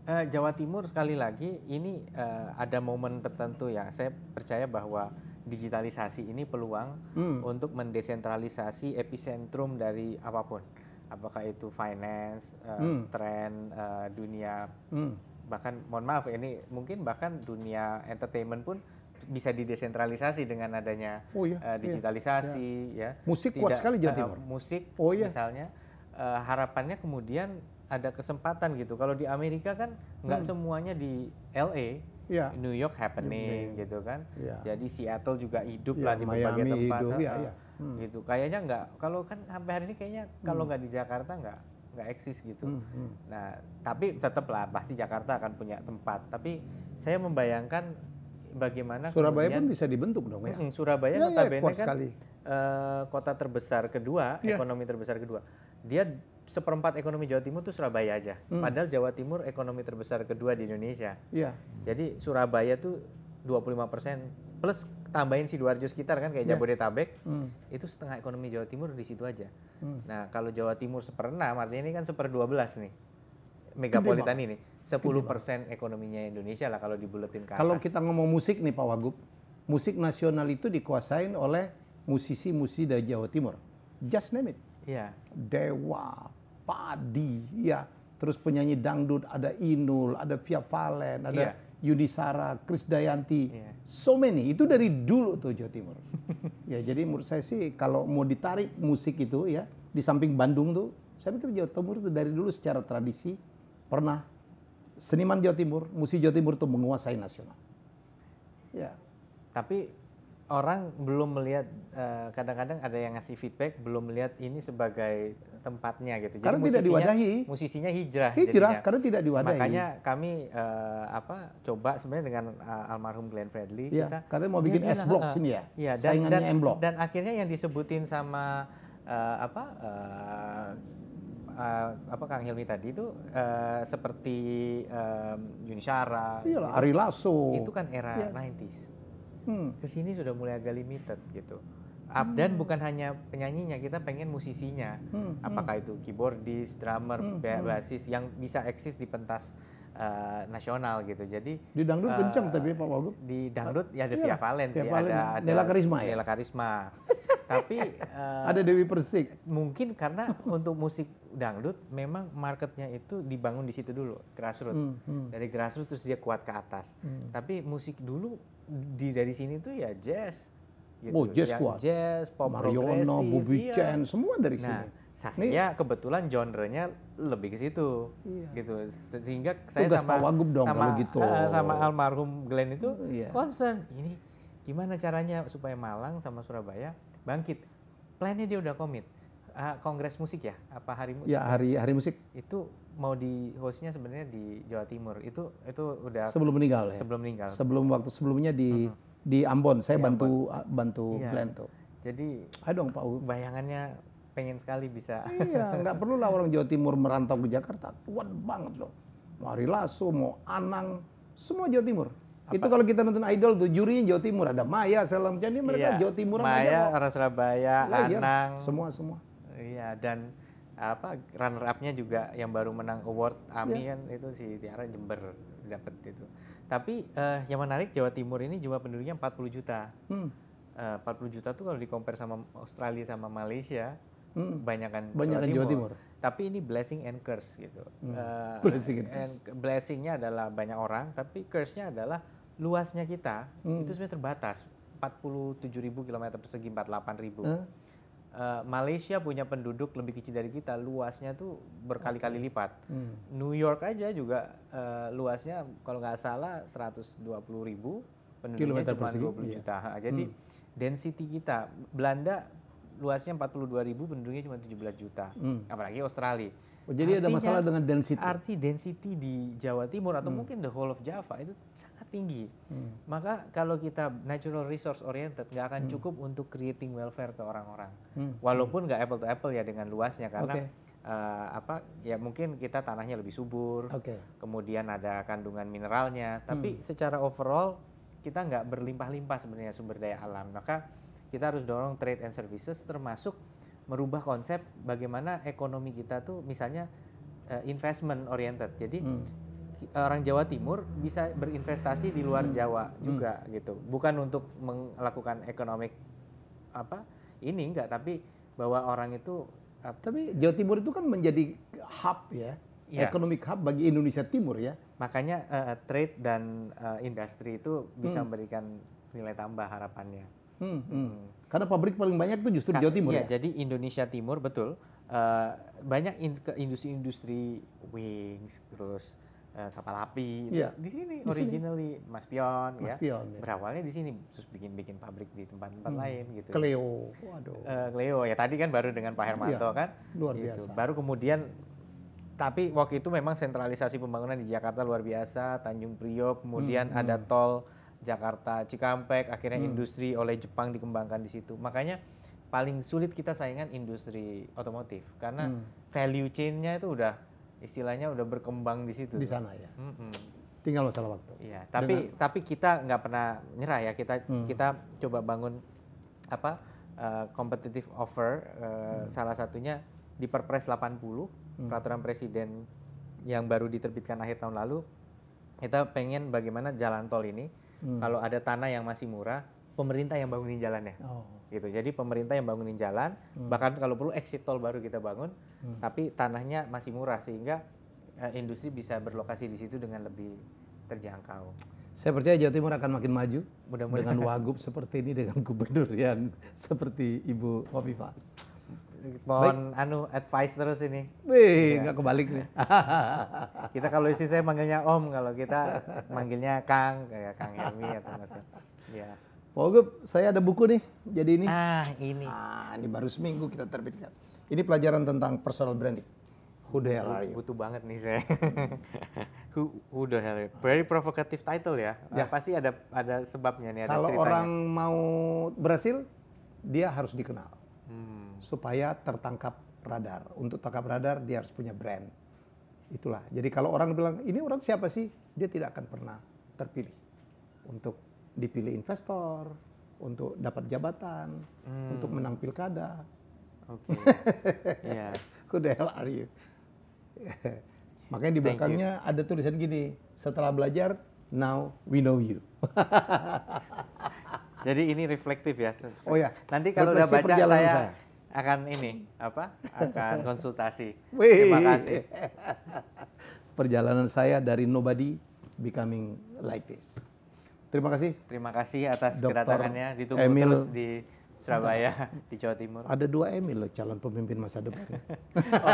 Uh, eh, Jawa Timur sekali lagi ini uh, ada momen tertentu ya. Saya percaya bahwa digitalisasi ini peluang hmm. untuk mendesentralisasi epicentrum dari apapun. Apakah itu finance, uh, hmm. trend uh, dunia, hmm. bahkan mohon maaf ini mungkin bahkan dunia entertainment pun bisa didesentralisasi dengan adanya oh, iya, uh, digitalisasi iya, ya. Musik Tidak, kuat sekali Jawa Uh, musik oh, iya. misalnya uh, harapannya kemudian ada kesempatan gitu. Kalau di Amerika kan nggak hmm. semuanya di LA, yeah. New York happening yeah. gitu kan. Yeah. Jadi Seattle juga hidup yeah, lah di Miami berbagai tempat. Hidup, ya, ya. Hmm. Gitu. Kayaknya nggak. Kalau kan sampai hari ini kayaknya kalau hmm. nggak di Jakarta nggak nggak eksis gitu. Hmm, hmm. Nah, tapi tetaplah pasti Jakarta akan punya tempat. Tapi saya membayangkan bagaimana Surabaya pun bisa dibentuk dong ya. Surabaya ya, ya notabene ya, kan sekali. E, kota terbesar kedua, ya. ekonomi terbesar kedua. Dia seperempat ekonomi Jawa Timur itu Surabaya aja. Hmm. Padahal Jawa Timur ekonomi terbesar kedua di Indonesia. Ya. Jadi Surabaya tuh 25% persen plus tambahin Sidoarjo sekitar kan kayak Jabodetabek ya. Jabodetabek hmm. itu setengah ekonomi Jawa Timur di situ aja. Hmm. Nah, kalau Jawa Timur seperenam artinya ini kan seperdua belas nih. Megapolitan ini sepuluh persen ekonominya Indonesia lah kalau dibuletin Kalau kita ngomong musik nih Pak Wagub, musik nasional itu dikuasain oleh musisi-musisi dari Jawa Timur. Just name it. ya Dewa, Padi, ya. Terus penyanyi dangdut ada Inul, ada Via Valen, ada iya. Yudisara, Krisdayanti. Yeah. So many. Itu dari dulu tuh Jawa Timur. ya jadi menurut saya sih kalau mau ditarik musik itu ya di samping Bandung tuh, saya pikir Jawa Timur itu dari dulu secara tradisi pernah seniman Jawa Timur, musisi Jawa Timur itu menguasai nasional. Ya. Tapi orang belum melihat eh, kadang-kadang uh, ada yang ngasih feedback belum melihat ini sebagai tempatnya gitu. Jadi karena tidak diwadahi. Musisinya hijrah. Hijrah jadinya. karena tidak diwadahi. Makanya kami uh, apa coba sebenarnya dengan uh, almarhum Glenn Fredly ya, kita karena mau bikin S block sini ya. Iya dan dan, M block. Dan akhirnya yang disebutin sama uh, apa uh, uh, apa Kang Hilmi tadi itu uh, eh, seperti um, eh, Yuni Syara, gitu. Ari Lasso. Itu kan era ya. 90s. Hmm. Kesini sudah mulai agak limited gitu. Hmm. Dan bukan hanya penyanyinya, kita pengen musisinya. Hmm. hmm. Apakah hmm. itu keyboardis, drummer, hmm. hmm. bassist yang bisa eksis di pentas uh, nasional gitu. Jadi di dangdut uh, eh, kencang tapi ya, Pak Wagub. Di dangdut ya ada iya, Via Valen sih, ya, Valen, ada ada Nela Karisma ya. Nela Karisma. tapi uh, ada Dewi Persik. Mungkin karena untuk musik dangdut memang marketnya itu dibangun di situ dulu grassroots. Hmm, hmm. Dari grassroots terus dia kuat ke atas. Hmm. Tapi musik dulu di dari sini tuh ya jazz gitu. Oh, jazz ya kuat. Jazz, pop Mariono, Bubi iya. Chen, semua dari nah, sini saya Ini, kebetulan genrenya lebih ke situ iya. gitu sehingga saya Tugas sama Wagub dong sama, kalau gitu. sama almarhum Glenn itu iya. concern ini gimana caranya supaya Malang sama Surabaya bangkit plannya dia udah komit uh, kongres musik ya apa hari musik ya hari hari musik itu mau di hostnya sebenarnya di Jawa Timur itu itu udah sebelum meninggal ya? sebelum meninggal sebelum waktu sebelumnya di uh -huh. di Ambon saya di bantu Ambon. bantu iya. Glenn tuh jadi ayo dong Pak U. bayangannya pengen sekali bisa. Iya, nggak perlu lah orang Jawa Timur merantau ke Jakarta. Kuat banget loh. Mau Ari Lasso, mau Anang, semua Jawa Timur. Apa? Itu kalau kita nonton idol tuh jurinya Jawa Timur ada Maya segala macam mereka iya. Jawa Timur Maya, aja orang Surabaya, Lagi, iya. Anang, semua semua. Iya dan apa runner up-nya juga yang baru menang award iya. AMI yeah. Kan, itu si Tiara Jember dapat itu. Tapi uh, yang menarik Jawa Timur ini jumlah penduduknya 40 juta. Hmm. Eh, uh, 40 juta tuh kalau dikompar sama Australia sama Malaysia hmm. banyakan, banyakan Jawa, kan Jawa Timur. Tapi ini blessing and curse gitu. Hmm. Uh, blessing and curse. blessingnya adalah banyak orang, tapi curse-nya adalah luasnya kita hmm. itu sebenarnya terbatas. 47 ribu kilometer persegi, 48 ribu. Hmm. Uh, Malaysia punya penduduk lebih kecil dari kita, luasnya tuh berkali-kali lipat. Hmm. New York aja juga uh, luasnya kalau nggak salah 120 ribu, penduduknya cuma 20 iya. juta. Hmm. Jadi hmm. density kita, Belanda luasnya 42 ribu, penduduknya cuma 17 juta. Hmm. Apalagi Australia. Oh, jadi Artinya, ada masalah dengan density. Arti density di Jawa Timur atau hmm. mungkin the whole of Java itu sangat tinggi. Hmm. Maka kalau kita natural resource oriented nggak akan hmm. cukup untuk creating welfare ke orang-orang. Hmm. Walaupun nggak apple to apple ya dengan luasnya karena okay. uh, eh, apa ya mungkin kita tanahnya lebih subur. Okay. Kemudian ada kandungan mineralnya, tapi hmm. secara overall kita nggak berlimpah-limpah sebenarnya sumber daya alam. Maka kita harus dorong trade and services termasuk merubah konsep bagaimana ekonomi kita tuh misalnya uh, investment oriented. Jadi hmm. orang Jawa Timur bisa berinvestasi di luar hmm. Jawa hmm. juga hmm. gitu. Bukan untuk melakukan economic apa ini enggak tapi bahwa orang itu eh, tapi Jawa Timur itu kan menjadi hub ya. Ya. Economic hub bagi Indonesia Timur ya. Makanya uh, trade dan uh, industri itu bisa hmm. memberikan nilai tambah harapannya. Hmm, hmm. Karena pabrik paling banyak itu justru di Jawa Timur. Iya, ya? jadi Indonesia Timur betul. Uh, banyak industri-industri wings, terus uh, kapal api. Yeah. Di sini di originally sini. Mas Pion, ya. Mas ya. Pion, ya. Berawalnya di sini terus bikin-bikin pabrik di tempat-tempat hmm. lain gitu. Cleo, waduh. Uh, eh, Cleo ya tadi kan baru dengan Pak Hermanto yeah. kan. Luar gitu. biasa. Baru kemudian tapi waktu itu memang sentralisasi pembangunan di Jakarta luar biasa, Tanjung Priok, kemudian hmm, hmm. ada hmm. tol Jakarta, Cikampek, akhirnya hmm. industri oleh Jepang dikembangkan di situ. Makanya paling sulit kita saingan industri otomotif karena hmm. value chain-nya itu udah istilahnya udah berkembang di situ. Di sana ya. Hmm -hmm. Tinggal masalah waktu. Iya, tapi Dengan... tapi kita nggak pernah nyerah ya. Kita hmm. kita coba bangun apa uh, competitive offer uh, hmm. salah satunya di Perpres 80 hmm. peraturan presiden yang baru diterbitkan akhir tahun lalu kita pengen bagaimana jalan tol ini hmm. kalau ada tanah yang masih murah, pemerintah yang bangunin jalannya. Oh. Gitu. Jadi pemerintah yang bangunin jalan, hmm. bahkan kalau perlu exit tol baru kita bangun, hmm. tapi tanahnya masih murah sehingga uh, industri bisa berlokasi di situ dengan lebih terjangkau. Saya percaya Jawa Timur akan makin maju Mudah dengan wagub seperti ini dengan gubernur yang seperti Ibu Kofifa. Mohon Baik. anu advice terus ini. Wih, iya. nggak ya. kebalik nih. kita kalau istri saya manggilnya Om, kalau kita manggilnya Kang kayak Kang Emi atau Mas. Ya. Pak saya ada buku nih. Jadi ini. Ah, ini. Ah, ini baru seminggu kita terbitkan. Ini pelajaran tentang personal branding. Who the hell are you? Butuh banget nih saya. who, who the hell are you? Very provocative title ya. ya. Ah, pasti ada ada sebabnya nih. Ada kalau ceritanya. orang mau berhasil, dia harus dikenal. Hmm supaya tertangkap radar. Untuk tangkap radar dia harus punya brand. Itulah. Jadi kalau orang bilang ini orang siapa sih? Dia tidak akan pernah terpilih untuk dipilih investor, untuk dapat jabatan, hmm. untuk menang pilkada. Oke. Okay. Iya. yeah. Who the are you? Makanya di belakangnya ada tulisan gini, setelah belajar, now we know you. Jadi ini reflektif ya. Oh ya. Nanti kalau udah baca saya, saya akan ini apa akan konsultasi. Wih. Terima kasih. Perjalanan saya dari nobody becoming like this. Terima kasih. Terima kasih atas Dr. kedatangannya. Ditunggu Emil. terus di Surabaya di Jawa Timur. Ada dua Emil loh calon pemimpin masa depan. oh,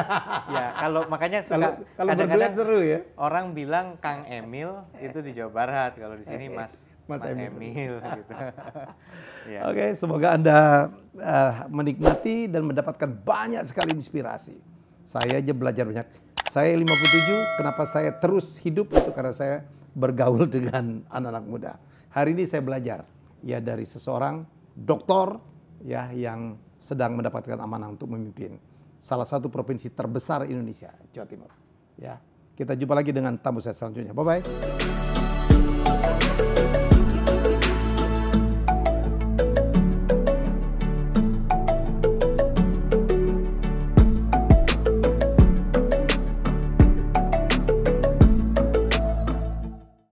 ya kalau makanya suka kalau, kalau -kadang seru ya. Orang bilang Kang Emil itu di Jawa Barat, kalau di sini eh, eh. Mas Mas, Mas Emil. Emil gitu. yeah. Oke, okay, semoga Anda uh, menikmati dan mendapatkan banyak sekali inspirasi. Saya aja belajar banyak. Saya 57, kenapa saya terus hidup itu karena saya bergaul dengan anak-anak muda. Hari ini saya belajar ya dari seseorang doktor ya yang sedang mendapatkan amanah untuk memimpin salah satu provinsi terbesar Indonesia, Jawa Timur. Ya, kita jumpa lagi dengan tamu saya selanjutnya. Bye bye.